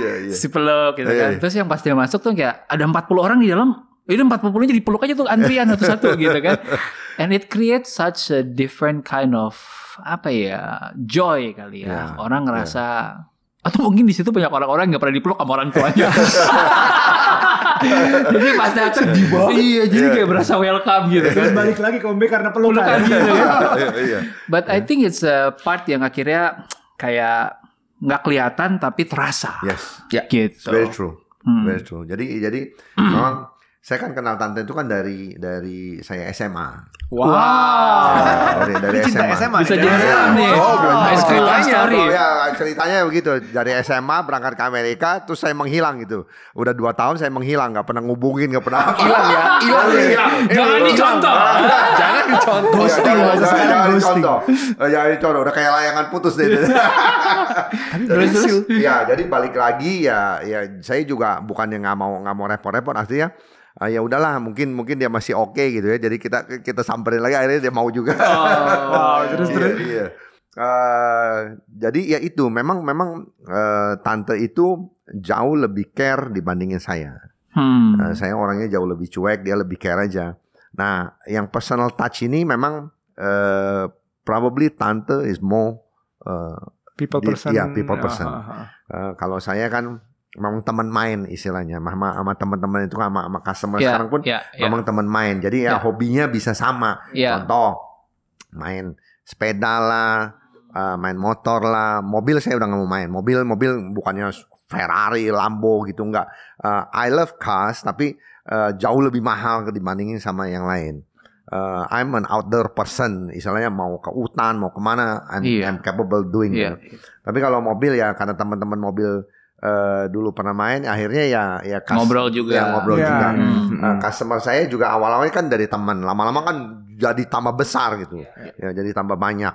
iya. Iya, Si peluk gitu kan. Terus yang pasti masuk tuh kayak ada 40 orang di dalam. Ini 40 nya peluk aja tuh antrian satu-satu gitu kan. And it creates such a different kind of apa ya joy kali ya. Yeah, Orang ngerasa yeah atau mungkin di situ banyak orang-orang nggak pernah dipeluk sama orang tuanya jadi pas datang di bawah iya jadi yeah. kayak berasa welcome gitu kan balik lagi ke Ombe karena pelukan gitu ya but I iya. think it's a part yang akhirnya kayak nggak kelihatan tapi terasa yes yeah. gitu It's very true hmm. very true jadi jadi memang saya kan kenal tante itu kan dari dari saya SMA. Wow. dari dari SMA. SMA. Bisa ya? jadi ya. nih. Oh, oh ceritanya. Oh Ya, ceritanya begitu. Dari SMA berangkat ke Amerika terus saya menghilang gitu. Udah dua tahun saya menghilang, nggak pernah ngubungin, nggak pernah ya? hilang ya. Hilang, Jangan dicontoh. Jangan dicontoh. Iya, ghosting Jangan sekarang ghosting. Eh, jangan dicontoh, udah kayak layangan putus deh. Iya. Tapi terus ya, jadi balik lagi ya ya saya juga bukan yang nggak mau nggak mau repot-repot artinya ah, ya udahlah mungkin mungkin dia masih oke okay gitu ya jadi kita kita samperin lagi akhirnya dia mau juga oh, wow terus iya, terus iya, iya. Uh, jadi ya itu memang memang uh, tante itu jauh lebih care dibandingin saya hmm. uh, saya orangnya jauh lebih cuek dia lebih care aja nah yang personal touch ini memang uh, probably tante is more uh, people person ya people person uh, kalau saya kan memang teman main istilahnya sama sama teman-teman itu sama sama customer yeah, sekarang pun yeah, yeah. memang teman main jadi ya yeah. hobinya bisa sama yeah. contoh main sepeda lah eh, main motor lah mobil saya udah nggak mau main mobil mobil bukannya Ferrari Lambo gitu nggak uh, I love cars tapi uh, jauh lebih mahal dibandingin sama yang lain uh, I'm an outdoor person, istilahnya mau ke hutan, mau kemana, I'm, yeah. I'm capable doing yeah. Gitu. Tapi kalau mobil ya karena teman-teman mobil uh, dulu pernah main akhirnya ya ya kas, ngobrol juga ya ngobrol yeah. juga -hmm. uh, customer saya juga awal awalnya kan dari teman lama-lama kan jadi tambah besar gitu yeah. Iya. ya jadi tambah banyak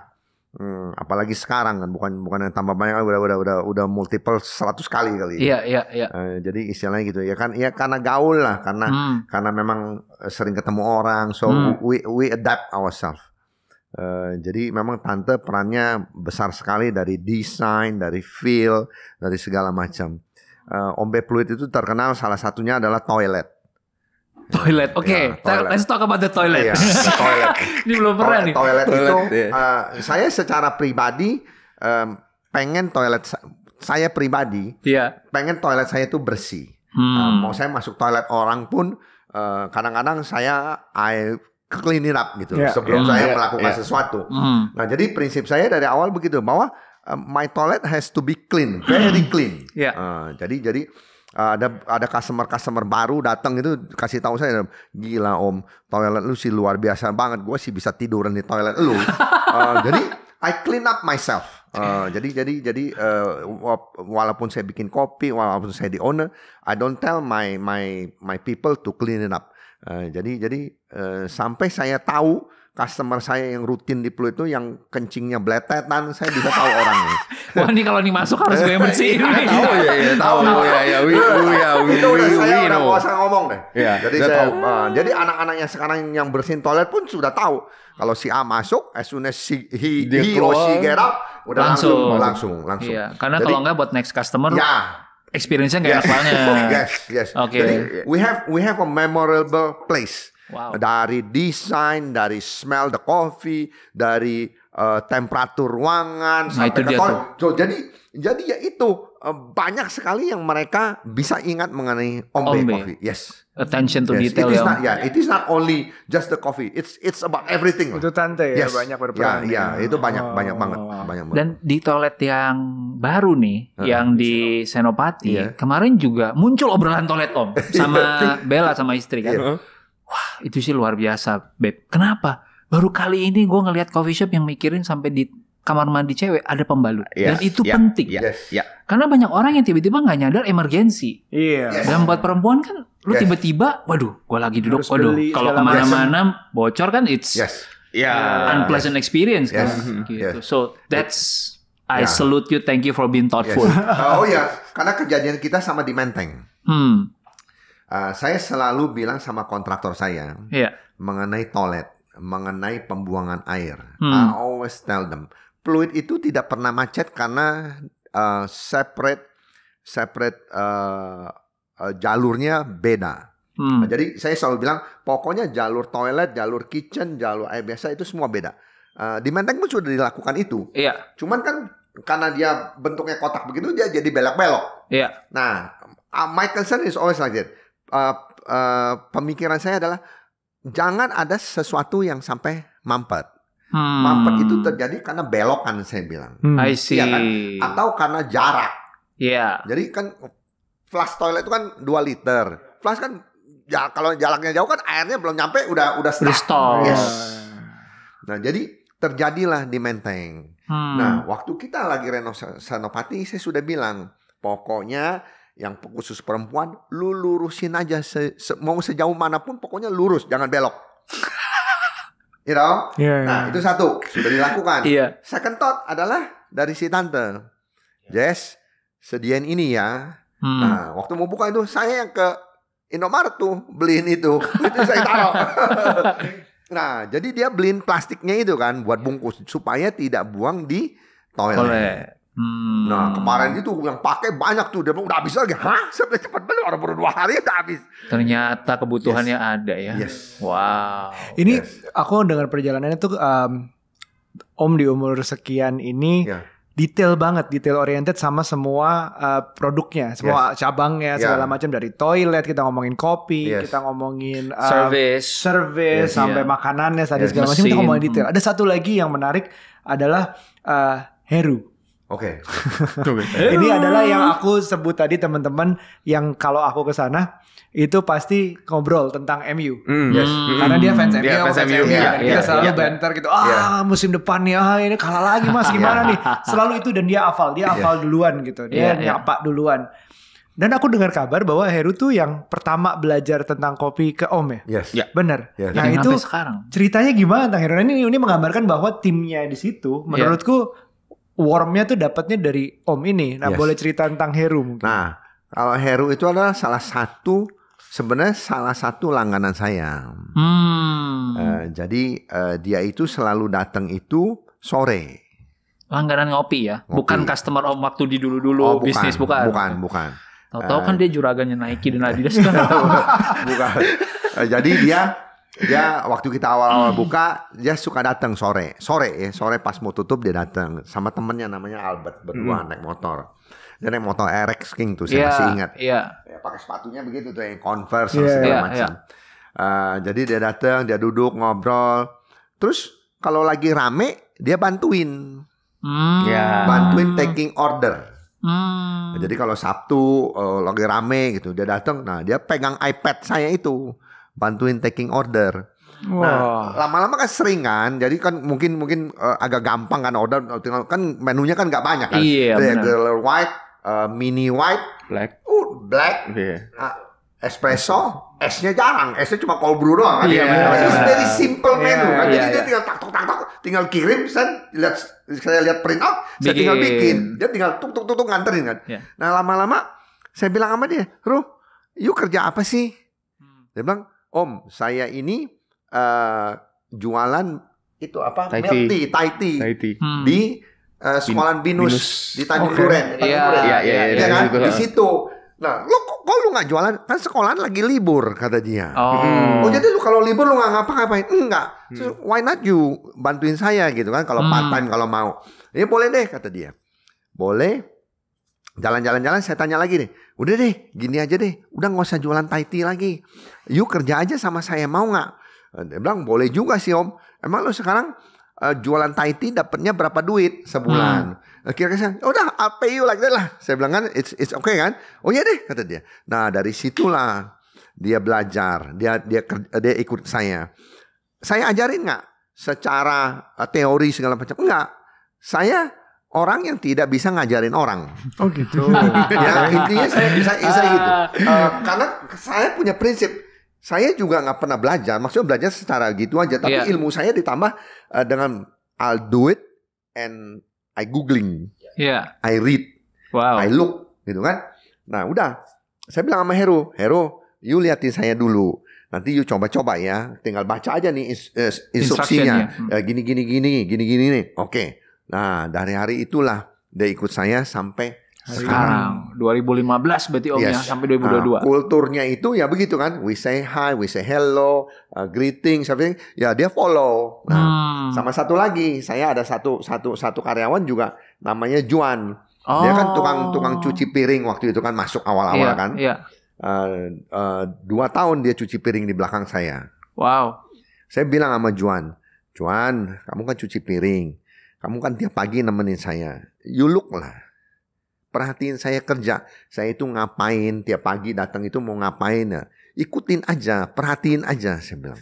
hmm, apalagi sekarang kan bukan bukan yang tambah banyak udah udah udah udah multiple seratus kali kali ya. iya iya iya eh, jadi istilahnya gitu ya kan ya karena gaul lah karena hmm. karena memang sering ketemu orang so hmm. we we adapt ourselves Uh, jadi memang tante perannya besar sekali dari desain, dari feel, dari segala macam. Uh, Ombe Fluid itu terkenal salah satunya adalah toilet. Toilet, oke. Okay. Ya, yeah, Let's talk about the toilet. Yeah, toilet. Ini belum pernah toilet, nih. Toilet, toilet itu, iya. yeah. uh, saya secara pribadi um, pengen toilet saya pribadi, yeah. pengen toilet saya itu bersih. Hmm. Uh, mau saya masuk toilet orang pun, kadang-kadang uh, saya I clean it up gitu yeah. Ya, sebelum yeah. saya yeah. melakukan yeah. sesuatu. Mm. Nah, jadi prinsip saya dari awal begitu bahwa uh, my toilet has to be clean, very hmm. clean. Yeah. Ya. Uh, jadi jadi uh, ada ada customer customer baru datang itu kasih tahu saya gila om toilet lu sih luar biasa banget gue sih bisa tiduran di toilet lu uh, jadi I clean up myself uh, jadi jadi jadi uh, walaupun saya bikin kopi walaupun saya di owner I don't tell my my my people to clean it up Eh, jadi jadi uh, sampai saya tahu customer saya yang rutin di Pluit itu yang kencingnya beletetan, saya bisa tahu orangnya. Wah ini kalau ini masuk harus gue bersihin. Iya, tahu ya, ya tahu ya, ya, tahu we, ya, we, itu udah saya udah puasa ngomong deh. Ya, jadi saya, tahu. Uh, jadi anak anaknya sekarang yang bersihin toilet pun sudah tahu kalau si A masuk, as soon as si he, he or she get up, udah langsung langsung langsung. Iya, karena jadi, kalau enggak buat next customer. Ya, experience-nya nggak yes. enak banget. yes, yes. Oke. Okay. we have we have a memorable place. Wow. Dari desain, dari smell the coffee, dari uh, temperatur ruangan nah, sampai ke so, jadi jadi ya itu eh, banyak sekali yang mereka bisa ingat mengenai Ombe, Ombe. Coffee. Yes attention to yes, detail it is not, yeah, it is not only just the coffee it's it's about everything itu tante ya yes. banyak berperan ya, ya itu banyak oh. banyak banget banyak banget dan di toilet yang baru nih uh, huh yang di Senopati yeah. kemarin juga muncul obrolan toilet om sama iya. Bella sama istri kan yeah. wah itu sih luar biasa beb kenapa baru kali ini gue ngelihat coffee shop yang mikirin sampai di kamar mandi cewek ada pembalut yes, iya, dan itu yeah, penting yeah, yes, yeah. karena banyak orang yang tiba-tiba nggak nyadar emergensi yeah. yes. dan buat perempuan kan lu yes. tiba-tiba waduh gue lagi duduk Harus waduh kalau kemana-mana bocor kan it's yes. yeah, unpleasant yes. experience yes. kan yes. Mm-hmm. gitu yes. so that's I yeah. salute you thank you for being thoughtful yes. oh ya yeah. karena kejadian kita sama di menteng hmm. uh, saya selalu bilang sama kontraktor saya yeah. mengenai toilet mengenai pembuangan air hmm. I always tell them Pluit itu tidak pernah macet karena uh, separate separate uh, uh, jalurnya beda. Hmm. jadi saya selalu bilang pokoknya jalur toilet, jalur kitchen, jalur air biasa itu semua beda. Uh, di Menteng pun sudah dilakukan itu. Iya. Cuman kan karena dia bentuknya kotak begitu dia jadi belok-belok. Iya. Nah, uh, ah, Michael is always like that. Uh, uh, pemikiran saya adalah jangan ada sesuatu yang sampai mampet. Hmm. Mampet itu terjadi karena belokan saya bilang. Hmm. I iya kan? see. Ya kan? Atau karena jarak. Iya. Yeah. Jadi kan flush toilet itu kan 2 liter. Flush kan ya kalau jalannya jauh kan airnya belum nyampe udah udah stop. Yes. Nah, jadi terjadilah di Menteng. Hmm. Nah, waktu kita lagi renovasi saya sudah bilang, pokoknya yang khusus perempuan lu lurusin aja se, se, mau sejauh manapun pokoknya lurus, jangan belok. You know? Yeah, iya. nah, itu satu sudah dilakukan. yeah. Second thought adalah dari si tante. Iya. Jess, sedian ini ya. Hmm. Nah, waktu mau buka itu saya yang ke Indomaret tuh beliin itu. itu saya taruh. nah, jadi dia beliin plastiknya itu kan buat bungkus supaya tidak buang di toilet. toilet. Hmm. Nah kemarin itu yang pakai banyak tuh. Dia bilang udah habis lagi. Hah? Sampai cepat banget orang baru dua hari udah habis. Ternyata kebutuhannya yes. ada ya. Yes. Wow. Ini yes. aku dengar perjalanannya tuh um, Om di umur sekian ini. Yeah detail banget, detail oriented sama semua uh, produknya, semua yes. cabangnya ya. segala yeah. macam dari toilet kita ngomongin kopi, yes. kita ngomongin um, service, service yes, sampai yeah. makanannya tadi yes, segala macam kita ngomongin detail. Hmm. Ada satu lagi yang menarik adalah uh, Heru. Oke. Okay. ini adalah yang aku sebut tadi teman-teman yang kalau aku ke sana itu pasti ngobrol tentang MU. Mm. Yes. Mm. Karena dia fans MU, yeah, fans MU. Yeah, yeah, kita yeah, selalu yeah. banter gitu. Ah, yeah. musim depan nih, ah, ini kalah lagi Mas gimana nih? Selalu itu dan dia hafal, dia iya. hafal yeah. duluan gitu. Dia yeah, iya. nyapa yeah. duluan. Dan aku dengar kabar bahwa Heru tuh yang pertama belajar tentang kopi ke Om ya. Yes. Yeah. Bener. Yes. Nah yang itu sekarang. ceritanya gimana tentang Heru? Nah, ini ini menggambarkan bahwa timnya di situ, iya. menurutku yeah warmnya tuh dapatnya dari Om ini. Nah, yes. boleh cerita tentang Heru mungkin. Nah, kalau Heru itu adalah salah satu sebenarnya salah satu langganan saya. Hmm. Uh, jadi uh, dia itu selalu datang itu sore. Langganan ngopi ya, ngopi. bukan customer Om waktu di dulu-dulu oh, bisnis bukan. Bukan, bukan. Tahu-tahu uh, kan eh. dia juragannya Nike dan Adidas kan. bukan. jadi dia Ya waktu kita awal-awal buka dia suka datang sore sore ya sore pas mau tutup dia datang sama temennya namanya Albert berdua hmm. naik motor dia naik motor RX King tuh saya yeah, masih ingat yeah. ya, pakai sepatunya begitu tuh yang Converse yeah, segala yeah, macam yeah. Iya. Uh, jadi dia datang dia duduk ngobrol terus kalau lagi rame dia bantuin hmm. yeah. bantuin taking order Nah, jadi kalau Sabtu uh, lagi rame gitu dia datang, nah dia pegang iPad saya itu bantuin taking order. Wow. Nah, lama-lama kan sering kan, jadi kan mungkin mungkin uh, agak gampang kan order, tinggal kan menunya kan nggak banyak kan. Iya. Yeah, the, white, uh, mini white, black, uh, black, yeah. Iya. uh, espresso, esnya jarang, esnya cuma cold brew doang kan. Iya. Yeah, yeah. very simple yeah, menu kan, yeah, jadi yeah. dia iya. tinggal tak tok tak tok, tinggal kirim, sen, lihat saya lihat print out, bikin. saya tinggal bikin, dia tinggal tuk tuk tuk, tuk nganterin kan. Yeah. Nah lama-lama saya bilang sama dia, Ruh, you kerja apa sih? Dia bilang Om, saya ini uh, jualan itu apa? Taiti. Milk Thai tea. Hmm. Di uh, sekolahan Binus, Binus. di Tanjung iya, Duren. Iya, iya iya, kan? iya, iya. Di situ. Nah, lo kok, kok lu nggak jualan? Kan sekolahan lagi libur kata dia. Oh, hmm. oh jadi lu kalau libur lu nggak ngapa-ngapain? Enggak. Hmm. So, why not you bantuin saya gitu kan? Kalau hmm. part time kalau mau, ini ya, boleh deh kata dia. Boleh. Jalan-jalan-jalan saya tanya lagi deh. Udah deh, gini aja deh. Udah nggak usah jualan Thai tea lagi you kerja aja sama saya mau nggak? Eh, dia bilang boleh juga sih om. Emang lo sekarang uh, jualan Taiti dapatnya berapa duit sebulan. Hmm. Eh, kira-kira saya, ya udah I'll pay you like lah. Saya bilang kan, it's, it's okay kan? Oh iya deh kata dia. Nah dari situlah dia belajar, dia dia dia ikut saya. Saya ajarin nggak secara teori segala macam? Enggak. Saya orang yang tidak bisa ngajarin orang. Oh gitu. ya intinya saya bisa, bisa gitu. Uh, karena saya punya prinsip saya juga nggak pernah belajar, maksudnya belajar secara gitu aja. Tapi yeah. ilmu saya ditambah uh, dengan I'll do it and I googling, yeah. I read, wow. I look, gitu kan. Nah udah, saya bilang sama Heru, Heru, you liatin saya dulu. Nanti you coba-coba ya, tinggal baca aja nih eh, instruksinya instruksinya. Gini-gini-gini, hmm. eh, gini-gini nih. Oke. Okay. Nah dari hari itulah dia ikut saya sampai sekarang 2015 berarti om yes. ya sampai 2022. Nah, kulturnya itu ya begitu kan, we say hi, we say hello, uh, greeting, something. Ya dia follow. Nah, hmm. sama satu lagi, saya ada satu satu satu karyawan juga namanya Juan. Oh. Dia kan tukang oh. tukang cuci piring waktu itu kan masuk awal-awal yeah, kan. Yeah. Uh, uh, dua tahun dia cuci piring di belakang saya. Wow. Saya bilang sama Juan, Juan, kamu kan cuci piring, kamu kan tiap pagi nemenin saya. You look lah perhatiin saya kerja. Saya itu ngapain tiap pagi datang itu mau ngapain ya. Ikutin aja, perhatiin aja saya bilang.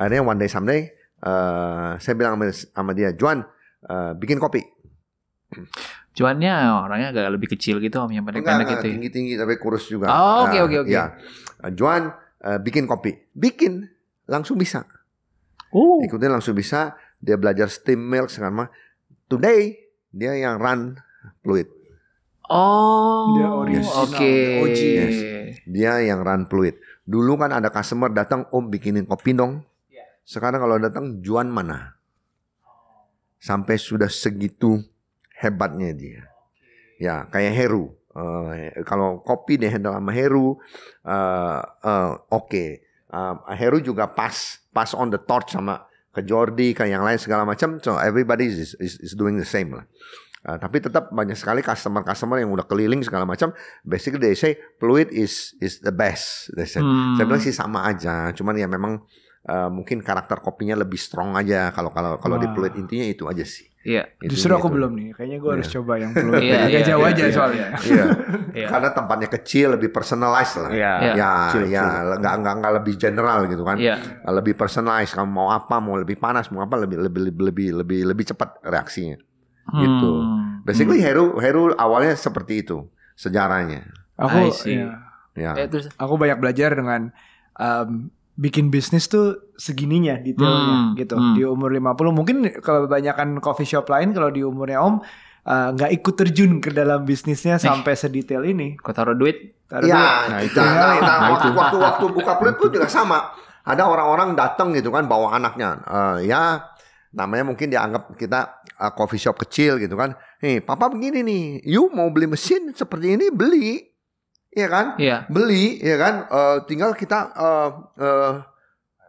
Akhirnya one day someday uh, saya bilang sama, sama dia, Juan uh, bikin kopi. juannya orangnya agak lebih kecil gitu om yang pendek-pendek gitu. Ya? Tinggi-tinggi tapi kurus juga. Oh, ah, oke oke oke. Ya. Eh, Juan uh, bikin kopi. Bikin langsung bisa. Oh. Ikutin langsung bisa. Dia belajar steam milk sekarang mah. Today dia yang run fluid. Oh, dia original, okay. OG. Yes. Dia yang run fluid. Dulu kan ada customer datang, Om bikinin kopi dong. Iya. Sekarang kalau datang Juan mana? Sampai sudah segitu hebatnya dia. Ya, kayak Heru. Uh, kalau kopi dia dalam sama Heru, uh, uh, oke. Okay. Uh, Heru juga pas, pas on the torch sama ke Jordi, ke yang lain segala macam. So everybody is, is, is doing the same lah. Uh, tapi tetap banyak sekali customer-customer yang udah keliling segala macam. Basically they say fluid is is the best. They say. Hmm. Saya bilang sih sama aja. Cuman ya memang uh, mungkin karakter kopinya lebih strong aja. Kalau kalau kalau di fluid intinya itu aja sih. Iya. Yeah. Justru aku itu. belum nih. Kayaknya gue yeah. harus iya. coba yang fluid. Iya. Iya. jauh iya, aja iya. soalnya. Iya. Karena tempatnya kecil, lebih personalized lah. Iya. Iya. Iya. Gak gak gak lebih general gitu kan. Iya. Lebih personalized. Kamu mau apa? Mau lebih panas? Mau apa? Lebih lebih lebih lebih lebih, lebih cepat reaksinya. Gitu. Hmm. Gitu. Basically hmm. Heru Heru awalnya seperti itu sejarahnya. Aku iya. ya. ya. ya. terus aku banyak belajar dengan um, bikin bisnis tuh segininya detailnya hmm. gitu. Hmm. Di umur 50 mungkin kalau kebanyakan coffee shop lain kalau di umurnya Om eh, nggak uh, ikut terjun ke dalam bisnisnya eh. sampai sedetail ini. Kau taruh duit? Taruh ya, duit. Nah, itu. Nah, nah, nah, waktu, waktu waktu buka pelit pun juga sama. Ada orang-orang datang gitu kan bawa anaknya. Uh, ya namanya mungkin dianggap kita uh, coffee shop kecil gitu kan. hei papa begini nih, you mau beli mesin seperti ini beli. Iya kan? Iya. Beli, ya kan? Uh, tinggal kita uh, uh,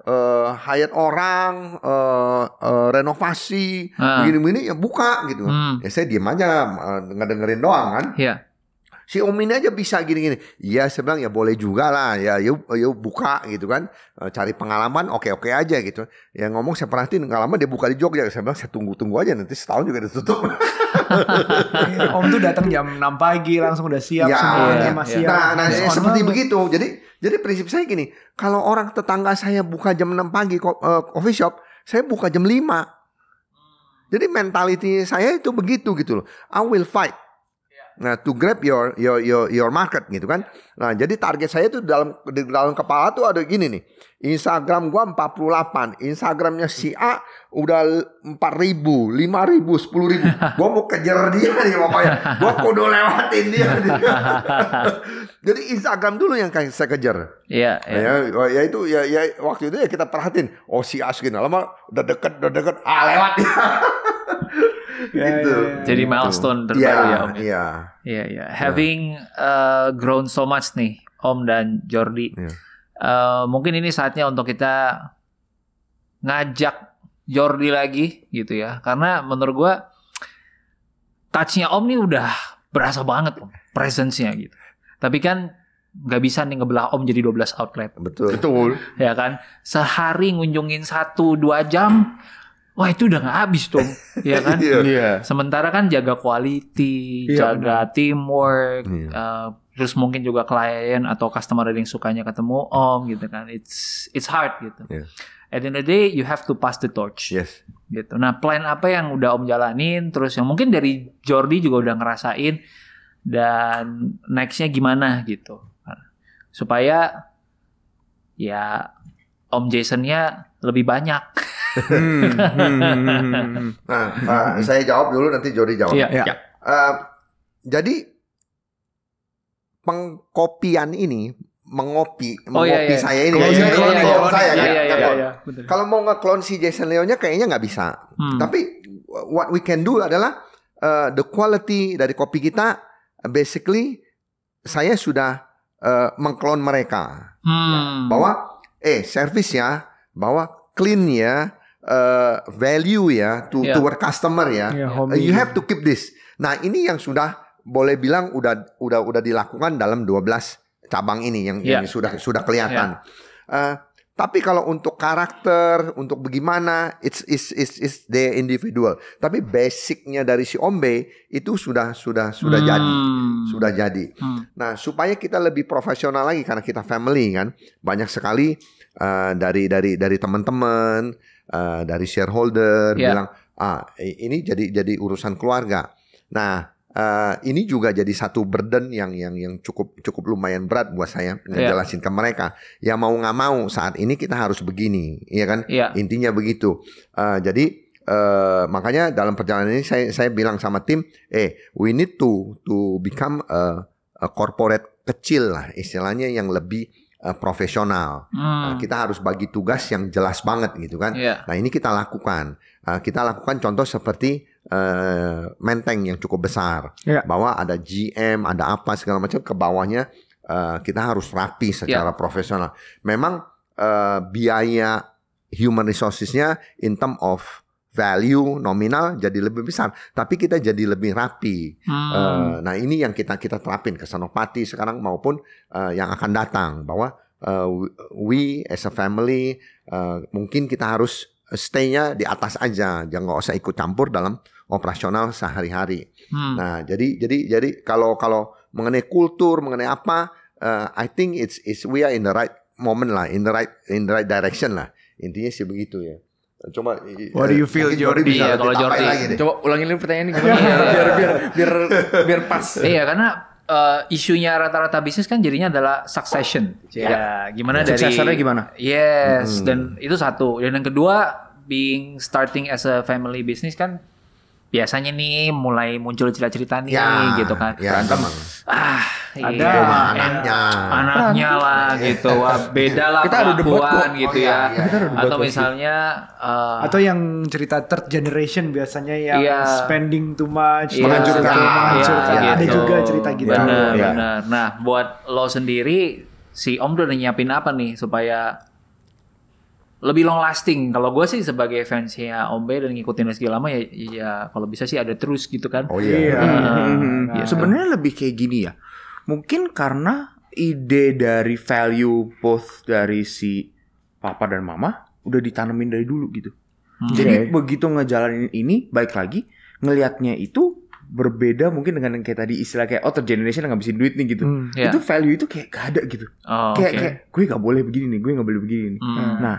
uh, hire orang, uh, uh, renovasi, ah. begini-begini ya buka gitu. Hmm. Ya saya diem aja uh, dengerin doang kan. Iya si om ini aja bisa gini-gini. Iya, saya bilang ya boleh juga lah. Ya, yuk, yuk buka gitu kan. Eh, cari pengalaman, oke-oke aja gitu. Yang ngomong saya perhatiin lama dia buka di Jogja. Saya bilang saya tunggu-tunggu aja nanti setahun juga ditutup. om tuh datang jam 6 pagi langsung udah siap ya, semua. Ya, ya. Nah, nah ya, seperti begitu. Jadi jadi prinsip saya gini, kalau orang tetangga saya buka jam 6 pagi eh, coffee shop, saya buka jam 5. Jadi mentality saya itu begitu gitu loh. I will fight Nah, to grab your your your your market gitu kan. Nah, jadi target saya itu dalam di dalam kepala tuh ada gini nih. Instagram gua 48, Instagramnya si A udah 4000, 5000, 10000. Gua mau kejar dia nih pokoknya. Gua kudu lewatin dia. jadi Instagram dulu yang saya kejar. Iya, yeah, yeah. ya, ya itu ya, ya waktu itu ya kita perhatiin oh si A segini lama udah deket udah deket ah lewat Ya, ya, gitu. Ya, jadi gitu. milestone terbaru yeah, ya Om. Iya. Iya yeah, Yeah. Having uh, grown so much nih Om dan Jordi. Yeah. Uh, mungkin ini saatnya untuk kita ngajak Jordi lagi gitu ya. Karena menurut gua touchnya Om nih udah berasa banget Om, presence-nya gitu. Tapi kan nggak bisa nih ngebelah om jadi 12 outlet. Betul. Betul. Ya kan? Sehari ngunjungin satu dua jam wah itu udah nggak habis dong, ya kan? yeah. Iya. Sementara kan jaga quality, iya, jaga teamwork, yeah. Iya. uh, terus mungkin juga klien atau customer yang sukanya ketemu om gitu kan, it's it's hard gitu. Yeah. At the end of the day, you have to pass the torch. Yes. Gitu. Nah, plan apa yang udah om jalanin, terus yang mungkin dari Jordi juga udah ngerasain dan nextnya gimana gitu, supaya ya om Jasonnya lebih banyak. Hmm, nah, nah hmm. saya jawab dulu nanti Jody jawab. Iya, iya. Uh, jadi pengkopian ini mengopi oh, mengopi iya, iya. saya ini ya, iya, iya, iya, saya iya, iya, iya, iya, iya, kalau mau ngeklon si Jason Leonnya kayaknya nggak bisa hmm. tapi what we can do adalah uh, the quality dari kopi kita basically saya sudah uh, mengklon mereka hmm. bahwa eh service ya bahwa clean ya uh, value ya to, yeah. toward customer ya. Yeah, eh, you have to keep this. Nah, ini yang sudah boleh bilang udah udah udah dilakukan dalam 12 cabang ini yang, yeah. yang sudah sudah kelihatan. Yeah. Uh, tapi kalau untuk karakter, untuk bagaimana, it's it's it's it's the individual. Tapi basicnya dari si Ombe itu sudah sudah sudah hmm. jadi, sudah jadi. Hmm. Nah supaya kita lebih profesional lagi karena kita family kan, banyak sekali uh, dari dari dari teman-teman, Eh, dari shareholder yeah. bilang ah ini jadi jadi urusan keluarga. Nah uh, ini juga jadi satu burden yang yang yang cukup cukup lumayan berat buat saya ngejelasin yeah. ke mereka. Ya mau nggak mau saat ini kita harus begini, ya kan? Yeah. Intinya begitu. Uh, jadi uh, makanya dalam perjalanan ini saya saya bilang sama tim, eh we need to to become a, a corporate kecil lah istilahnya yang lebih uh, profesional. Hmm. Uh, kita harus bagi tugas yang jelas banget gitu kan. Yeah. Nah ini kita lakukan. Uh, kita lakukan contoh seperti uh, menteng yang cukup besar, yeah. bahwa ada GM, ada apa segala macam ke bawahnya uh, kita harus rapi secara yeah. profesional. Memang uh, biaya human resourcesnya in term of value nominal jadi lebih besar, tapi kita jadi lebih rapi. Hmm. Uh, nah ini yang kita kita terapin ke Senopati sekarang maupun uh, yang akan datang bahwa uh, we as a family uh, mungkin kita harus stay-nya di atas aja, jangan nggak usah ikut campur dalam operasional sehari-hari. Hmm. Nah jadi jadi jadi kalau kalau mengenai kultur mengenai apa, uh, I think it's it's we are in the right moment lah, in the right in the right direction lah. Intinya sih begitu ya. Cuma What do you eh, feel Jordi? Iya, kalau Jordi. Coba ulangin lagi pertanyaan ini gimana? Iya, iya. biar, biar biar biar pas. Iya, karena uh, isunya rata-rata bisnis kan jadinya adalah succession. Iya. Ya, gimana ya. dari Successornya gimana? Yes, hmm. dan itu satu. Dan yang kedua, being starting as a family business kan biasanya nih mulai muncul cerita-cerita nih ya, gitu kan ya, berantem ah ada iya, anaknya anaknya lah gitu wah beda lah kita ada debat gitu oh, iya, ya, ya. Kita ada iya. atau misalnya uh, atau yang cerita third generation biasanya yang ya, spending too much ya, menghancurkan ya, menghancurkan ya, ada gitu. juga cerita gitu benar ya. benar nah buat lo sendiri si Om udah nyiapin apa nih supaya lebih long lasting. Kalau gue sih sebagai fansnya Ombe dan ngikutin Rizky lama ya, ya kalau bisa sih ada terus gitu kan. Oh iya. Yeah. mm-hmm. yeah. Sebenarnya lebih kayak gini ya. Mungkin karena ide dari value both dari si papa dan mama udah ditanemin dari dulu gitu. Okay. Hmm. Jadi iya. begitu ngejalanin ini baik lagi ngelihatnya itu berbeda mungkin dengan yang kayak tadi istilah kayak oh tergeneration bisa duit nih gitu hmm, yeah. itu value itu kayak gak ada gitu oh, kayak okay. kayak gue gak boleh begini nih gue gak boleh begini nih. Hmm. nah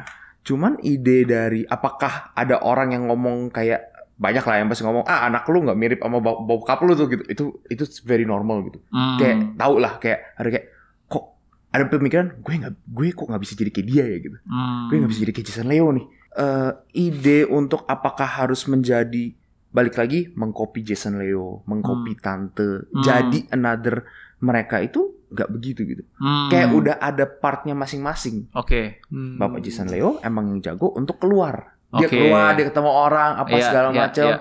Cuman ide dari apakah ada orang yang ngomong kayak banyak lah yang pasti ngomong ah anak lu nggak mirip sama bau bokap lu tuh gitu itu itu very normal gitu hmm. kayak tau lah kayak ada kayak kok ada pemikiran gue nggak gue kok nggak bisa jadi kayak dia ya gitu hmm. gue nggak bisa jadi kayak Jason Leo nih uh, ide untuk apakah harus menjadi balik lagi mengcopy Jason Leo mengcopy hmm. tante hmm. jadi another mereka itu nggak begitu gitu. Hmm. Kayak udah ada partnya masing-masing. Oke. Okay. Hmm. Bapak Jason Leo emang yang jago untuk keluar. Dia okay. keluar, dia ketemu orang, apa yeah, segala yeah, macam. Yeah.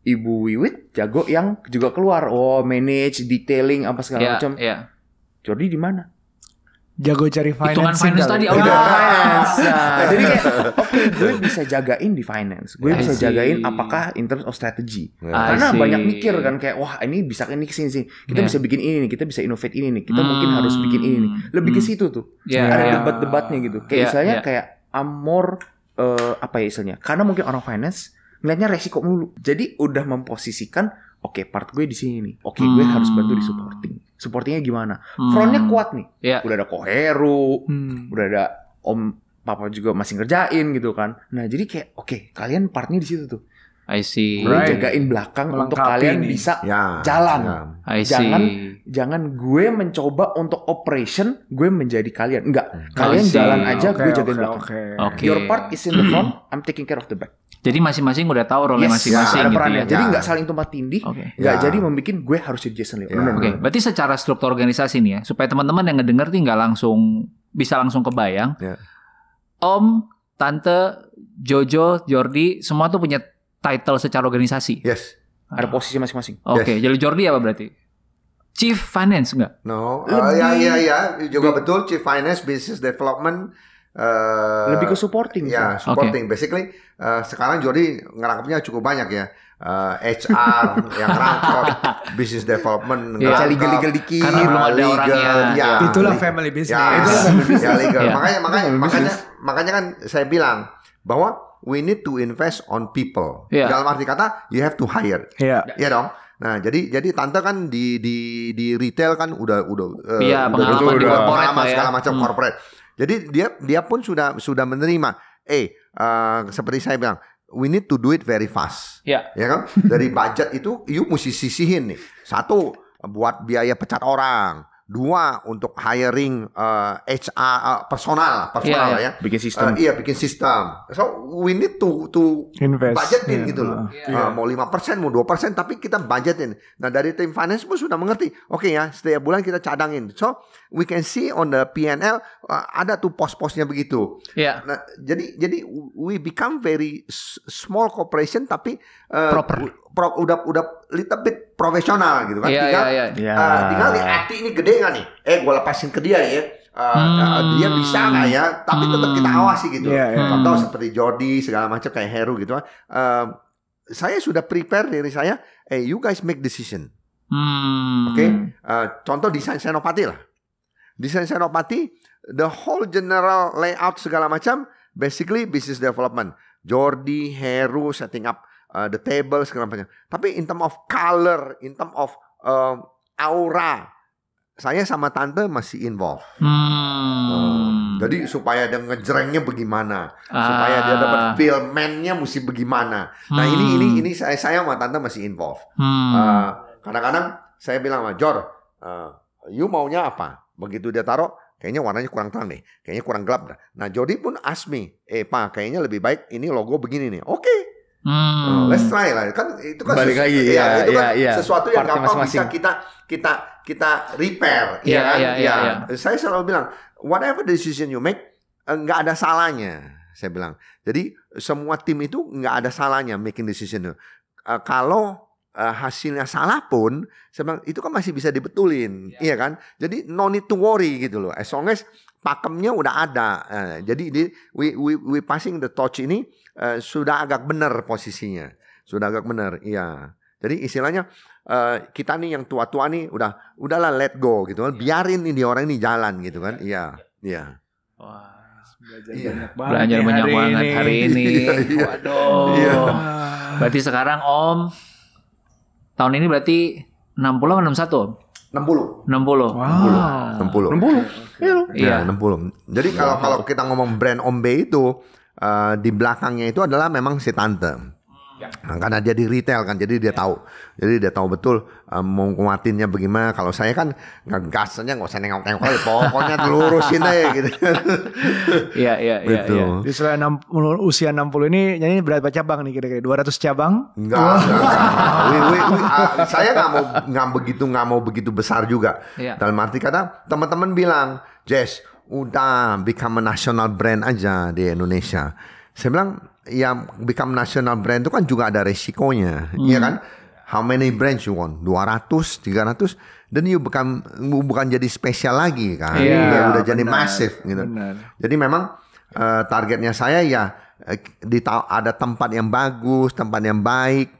Ibu Wiwit jago yang juga keluar. Oh, manage, detailing apa segala yeah, macam. Yeah. Jordi di mana? jago cari finance. kan finance kali. tadi oh, iya. finance. Nah, jadi kayak oke okay, gue bisa jagain di finance. Gue I bisa see. jagain apakah in terms of strategy. I Karena see. banyak mikir kan kayak wah ini bisa ini kesini sini. Kita yeah. bisa bikin ini nih, kita bisa innovate ini nih, kita hmm. mungkin harus hmm. bikin ini nih. Lebih hmm. ke situ tuh. Yeah, Ada yeah. debat-debatnya gitu. Kayak yeah, misalnya yeah. kayak amor uh, eh, apa ya istilahnya? Karena mungkin orang finance melihatnya resiko mulu. Jadi udah memposisikan oke okay, part gue di sini nih. Oke, okay, hmm. gue harus bantu di supporting supportingnya gimana. Hmm. Frontnya kuat nih. ya. Udah ada Koheru, hmm. udah ada Om Papa juga masih ngerjain gitu kan. Nah, jadi kayak oke, okay, kalian partnya di situ tuh. I see. Right. Jagain belakang Melengkapi untuk kalian ini. bisa ya, jalan. Ya. I see. Jangan jangan gue mencoba untuk operation, gue menjadi kalian. Enggak. Hmm. Kalian jalan aja, okay, gue jagain okay, belakang. Okay. Okay. Your part is in the front, I'm taking care of the back. Jadi masing-masing udah tahu role yes, masing-masing ya, gitu ya. Jadi ya. nggak ya. saling tumpah tindih, okay. ya. jadi membuat gue harus jadi Jason Lee. Ya. Oke, okay. berarti secara struktur organisasi nih ya, supaya teman-teman yang ngedenger tuh nggak langsung bisa langsung kebayang. Ya. Om, tante, Jojo, Jordi, semua tuh punya title secara organisasi? Yes. Ada ah. posisi masing-masing. Oke, okay. yes. jadi Jordi apa berarti? Chief Finance enggak? No. Uh, ya ya ya, juga betul Chief Finance Business Development Uh, lebih ke supporting ya supporting okay. basically uh, sekarang Jordi ngerangkapnya cukup banyak ya uh, eh, HR yang rangkap business development yeah. ngerangkap legal legal dikit karena belum ada legal, orangnya ya, itulah family ya, business ya, itulah family business ya legal makanya makanya makanya makanya kan saya bilang bahwa we need to invest on people. Yeah. Dalam arti kata, you have to hire. Iya. Yeah. yeah, dong. Nah, jadi jadi tante kan di di di retail kan udah udah eh, iya, uh, udah, udah, di corporate ya. segala macam hmm. corporate. Jadi dia dia pun sudah sudah menerima. Eh, uh, seperti saya bilang, we need to do it very fast. Iya. Ya kan? Dari budget itu you mesti sisihin nih. Satu buat biaya pecat orang dua untuk hiring uh, eh, HR uh, eh, personal personal yeah, iya, ya iya. bikin sistem uh, iya bikin sistem so we need to to Invest, budgetin yeah, gitu loh yeah. Iya. Uh, mau lima persen mau dua persen tapi kita budgetin nah dari tim finance pun sudah mengerti oke okay ya setiap bulan kita cadangin so we can see on the PNL uh, ada tuh pos-posnya begitu yeah. nah jadi jadi we become very small corporation tapi uh, proper pro, udah udah little bit profesional gitu kan. Yeah, tinggal yeah, yeah. Uh, tinggal di hati ini gede gak nih? Eh gue lepasin ke dia ya. Uh, hmm. Eh, dia bisa nggak ya? Tapi hmm. tetap kita hmm. awasi gitu. Yeah, yeah. Contoh hmm. seperti Jordi segala macam kayak Heru gitu. Uh, saya sudah prepare diri saya. Eh you guys make decision. Hmm. Oke. Okay? Uh, contoh desain Senopati lah. Desain Senopati, the whole general layout segala macam, basically business development. Jordi, Heru setting up uh, the table segala macam. Tapi in term of color, in term of uh, aura, saya sama tante masih involved. Hmm. Hmm. Jadi supaya dia ngejrengnya bagaimana, ah. supaya dia dapat ah. feel man-nya mesti bagaimana. Hmm. Nah ini ini hmm. ini saya saya sama tante masih involved. Hmm. Uh, kadang-kadang saya bilang sama Jor, uh, you maunya apa? Begitu dia taruh, kayaknya warnanya kurang terang deh, kayaknya kurang gelap dah. Nah Jody pun ask me, eh pak kayaknya lebih baik ini logo begini nih. Oke, okay Hmm. Oh, let's try lah. Kan itu kan balik lagi ya, ya, itu ya, kan ya, sesuatu yang gampang masing -masing. bisa kita kita kita repair ya, ya kan? Ya, ya, ya. ya. Saya selalu bilang whatever decision you make eh, nggak ada salahnya. Saya bilang. Jadi semua tim itu nggak ada salahnya making decision. Uh, kalau uh, hasilnya salah pun, saya bilang itu kan masih bisa dibetulin, yeah. iya kan? Jadi no need to worry gitu loh. As long as pakemnya udah ada. Uh, jadi di, we, we we passing the torch ini uh, sudah agak benar posisinya, sudah agak benar. Iya. Jadi istilahnya uh, kita nih yang tua-tua nih udah udahlah let go gitu kan, iya. biarin ini orang ini jalan gitu kan. Iya. iya, iya. Wah, belajar iya. banyak banget. Belajar banyak hari banget ini. hari ini. Iya, iya. Waduh. Iya. Berarti sekarang Om tahun ini berarti 60 atau 61 60. 60. Wow. 60. 60. 60. Iya, 60. Iya, Jadi kalau kalau kita ngomong brand Ombe itu uh, di belakangnya itu adalah memang si tante. Ya. Nah, karena dia di retail kan, jadi dia ya. tahu, jadi dia tahu betul um, mau kuatinnya bagaimana. Kalau saya kan ngegas aja nggak usah nengok-nengok, pokoknya telurusin aja gitu. Iya iya iya. Ya. ya di selain usia 60 ini, nyanyi berapa cabang nih kira-kira? 200 cabang? Enggak. Oh. uh, saya nggak mau nggak begitu nggak mau begitu besar juga. Ya. Dalam arti kata teman-teman bilang, Jess, udah become a national brand aja di Indonesia. Saya bilang ya become national brand itu kan juga ada resikonya, hmm. ya kan? How many brands you want? 200, 300 dan you become bukan jadi spesial lagi kan. Yeah, ya, udah benar, jadi masif gitu. Benar. Jadi memang uh, targetnya saya ya eh, di ada tempat yang bagus, tempat yang baik,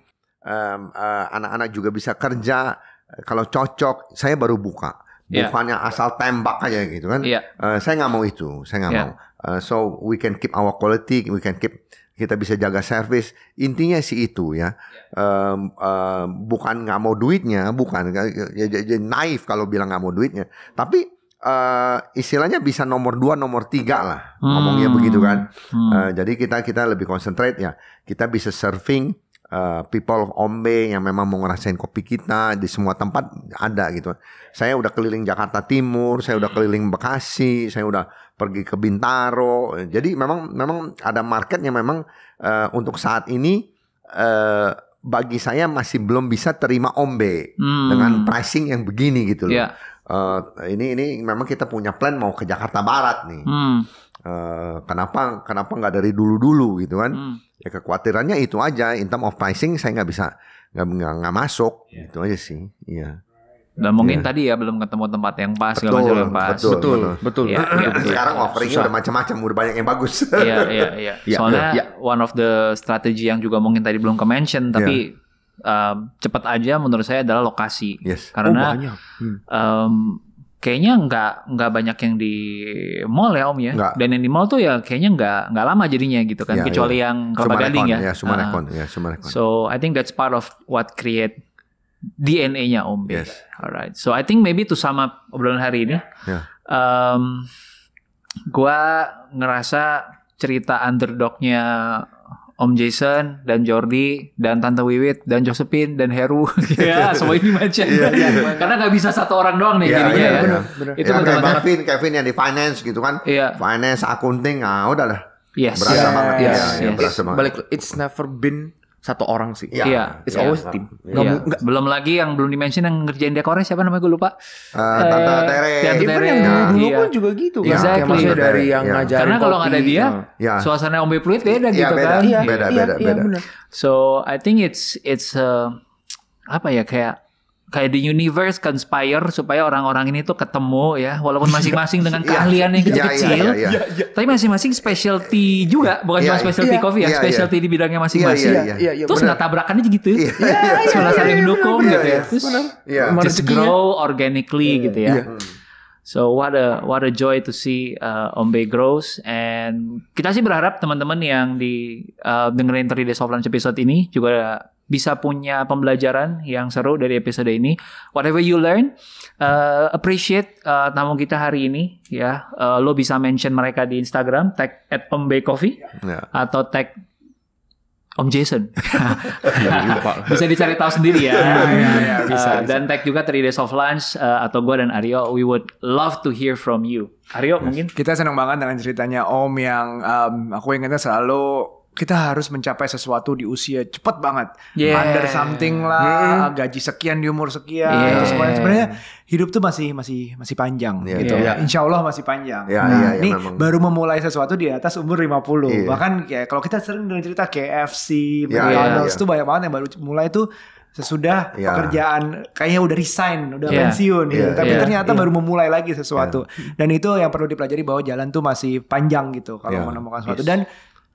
eh, anak-anak um, uh, anak -anak juga bisa kerja kalau cocok saya baru buka bukannya iya. yeah. asal tembak aja gitu kan. Yeah. Iya. Uh, saya nggak mau itu, saya nggak yeah. mau. Uh, so we can keep our quality, we can keep kita bisa jaga service. Intinya sih itu ya. Yeah. uh, uh, bukan nggak mau duitnya, bukan ya ya, ya, ya, naif kalau bilang nggak mau duitnya. Tapi uh, istilahnya bisa nomor dua, nomor tiga lah hmm. ngomongnya begitu kan. Hmm. Eh, jadi kita kita lebih konsentrat ya. Kita bisa surfing uh, people of Ombe yang memang mau ngerasain kopi kita di semua tempat ada gitu. Saya udah keliling Jakarta Timur, saya udah keliling Bekasi, saya udah pergi ke Bintaro. Jadi memang memang ada market yang memang uh, untuk saat ini uh, bagi saya masih belum bisa terima Ombe hmm. dengan pricing yang begini gitu loh. Yeah. Ya. Uh, ini ini memang kita punya plan mau ke Jakarta Barat nih. Hmm Uh, kenapa kenapa nggak dari dulu dulu gitu kan? Hmm. Ya kekhawatirannya itu aja. In term of pricing saya nggak bisa nggak nggak masuk yeah. gitu aja sih. Iya. Yeah. Dan mungkin yeah. tadi ya belum ketemu tempat yang pas, betul, macam yang pas. Betul, betul. betul. Ya, ya, betul. Iya, iya, iya. Sekarang offering udah macam-macam, udah banyak yang bagus. Iya, iya, iya. Soalnya yeah. one of the strategy yang juga mungkin tadi belum ke mention, tapi yeah. uh, cepat aja menurut saya adalah lokasi. Yes. Karena oh, hmm. um, kayaknya nggak nggak banyak yang di mall ya om ya nggak. dan yang di mall tuh ya kayaknya nggak nggak lama jadinya gitu kan ya, kecuali ya. yang kelapa gading ya, ya, Sumarekon, uh, ah. ya Sumarekon. so I think that's part of what create DNA-nya om yes. alright so I think maybe to sum up obrolan hari ini yeah. um, gua ngerasa cerita underdognya Om Jason dan Jordi dan Tante Wiwit dan Josephine dan Heru. Gitu. ya semua ini macam. ya, ya, Karena nggak bisa satu orang doang nih iya, iya, ya, jadinya. Ya, ya. Itu ya, kayak Kevin, Kevin yang di finance gitu kan. Iya. Finance, akunting, ah udah lah. Yes. Berasa yeah. banget. Yes. Ya, yes. Ya, berasa banget. Balik, it's never been satu orang sih. Iya. Yeah. It's yeah. always iya. team. Yeah. Gak, Gak. Belum lagi yang belum dimention yang ngerjain dekornya siapa namanya gue lupa. Uh, Tante eh, Tere. Tante Tere. yang dulu-dulu yeah. pun juga gitu Yeah. kan. Exactly. Kayak maksudnya dari yang yeah. ngajarin Karena kalau nggak ada dia, yeah. Iya. suasana Ombe Pluit beda yeah, gitu beda, kan. Iya, yeah. beda, iya, beda, yeah. beda. Yeah, So I think it's it's uh, apa ya kayak kayak di universe conspire supaya orang-orang ini tuh ketemu ya walaupun masing-masing dengan iya. keahlian yang iya, iya, kecil-kecil yeah, yeah, yeah, tapi masing-masing specialty juga bukan cuma specialty coffee ya specialty di bidangnya masing-masing terus nggak tabrakannya gitu sebelah saling dukung gitu ya terus just grow organically gitu ya So what a what a joy to see uh, Ombe grows and kita sih berharap teman-teman yang di uh, dengerin 3 Days of Lunch episode ini juga bisa punya pembelajaran yang seru dari episode ini. Whatever you learn, uh, appreciate uh, tamu kita hari ini ya. Uh, lo bisa mention mereka di Instagram tag at coffee yeah. atau tag Om Jason. bisa dicari tahu sendiri ya. yeah, yeah, yeah, bisa, uh, bisa. Dan tag juga Three Days of Lunch uh, atau gue dan Aryo. We would love to hear from you. Aryo yes. mungkin? Kita senang banget dengan ceritanya Om yang um, aku ingatnya selalu kita harus mencapai sesuatu di usia cepet banget. Yeah. Under something lah, yeah. gaji sekian di umur sekian. Yeah. sebenarnya, sebenarnya hidup tuh masih masih masih panjang yeah. gitu. Yeah. Ya, insya Allah masih panjang. Yeah, nah, yeah, ini yeah, baru memulai sesuatu di atas umur 50. Yeah. Bahkan kayak kalau kita sering dengar cerita KFC, yeah, McDonald's yeah, yeah. tuh banyak banget yang baru mulai tuh sesudah yeah. pekerjaan kayaknya udah resign, udah yeah. pensiun gitu. yeah. gitu. Tapi yeah. ternyata yeah. baru memulai lagi sesuatu. Yeah. Dan itu yang perlu dipelajari bahwa jalan tuh masih panjang gitu kalau yeah. menemukan sesuatu. Yes. Dan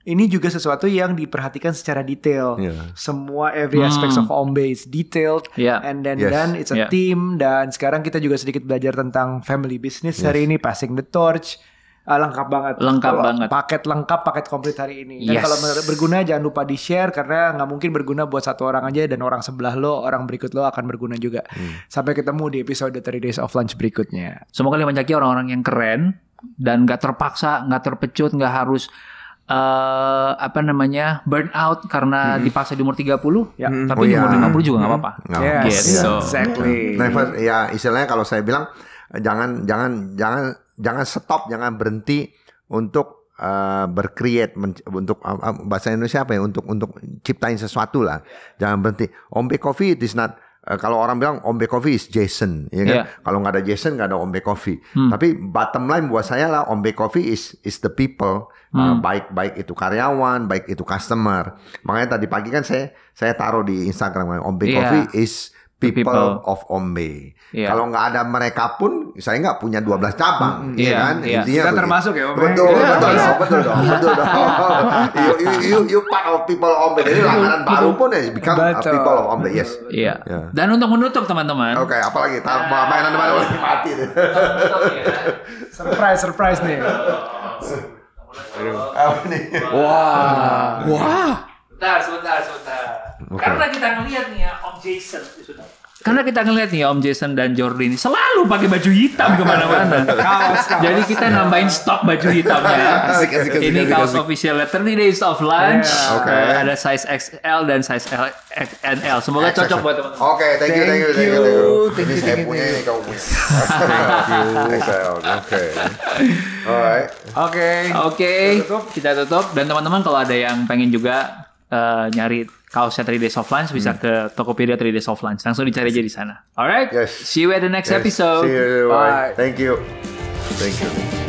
ini juga sesuatu yang diperhatikan secara detail. Yeah. Semua every aspects hmm. of home base detailed yeah. and then yes. dan it's a yeah. team dan sekarang kita juga sedikit belajar tentang family business yes. hari ini passing the torch. Uh, lengkap banget. Lengkap kalau banget. Paket lengkap, paket komplit hari ini. Dan yes. kalau berguna jangan lupa di-share karena nggak mungkin berguna buat satu orang aja dan orang sebelah lo, orang berikut lo akan berguna juga. Hmm. Sampai ketemu di episode 3 Days of Lunch berikutnya. Semoga lebih menjadi orang-orang yang keren dan nggak terpaksa, nggak terpecut, nggak harus uh, apa namanya burnout karena hmm. dipaksa di umur 30 ya. hmm. tapi oh, di umur 50 iya. juga nggak hmm. apa-apa. Yes, gitu. yes. Iya. So. exactly. Nah, ya istilahnya kalau saya bilang eh, jangan jangan jangan jangan stop, jangan berhenti untuk uh, eh, berkreat untuk uh, bahasa Indonesia apa ya untuk untuk ciptain sesuatu lah. Jangan berhenti. Ombe oh, Coffee it is not uh, kalau orang bilang Om Coffee is Jason, ya kan? Yeah. Kalau nggak ada Jason nggak ada Om Coffee. Hmm. Tapi bottom line buat saya lah Om Coffee is is the people, eh, hmm. uh, baik baik itu karyawan, baik itu customer. Makanya tadi pagi kan saya saya taruh di Instagram Om yeah. Coffee is people, people. of Ombe. Yeah. Kalau nggak ada mereka pun saya nggak punya 12 cabang, mm, yeah, iya, kan? Yeah. Intinya kita termasuk ya Ombe. Betul, yeah. betul, yeah. dong, betul dong, betul dong. you, you, you, you part of people of Ombe. Jadi langganan baru pun ya become betul. people of Ombe, yes. Iya. Yeah. Yeah. Dan untuk menutup teman-teman. Oke, okay, apalagi betul, betul, mainan betul, lagi mati. Deh. surprise, surprise nih. Wah. Wah. Sebentar, sebentar, sebentar. Okay. Karena kita ngelihat nih ya, Om Jason. Sudah. Karena kita ngelihat nih ya, Om Jason dan Jordi ini selalu pakai baju hitam kemana-mana. Jadi kita nambahin stok baju hitamnya. asik, asik, asik, ini asik, kaos asik. official Thirty Days of Lunch. Yeah. Okay. Uh, eh, ada size XL dan size L, XNL. L. Semoga XXL. cocok buat teman-teman. Oke, okay, thank, thank you, thank you, thank you. Thank you. Thank ini saya punya, ini kamu punya. oke. Oke. Oke. Kita tutup. Dan teman-teman kalau ada yang pengen juga uh, nyari kaosnya 3 Days of Lunch bisa hmm. ke Tokopedia 3 Days of Lunch. Langsung dicari aja di sana. Alright? Yes. See you at the next yes. episode. See you. Bye. Bye. Thank you. Thank you.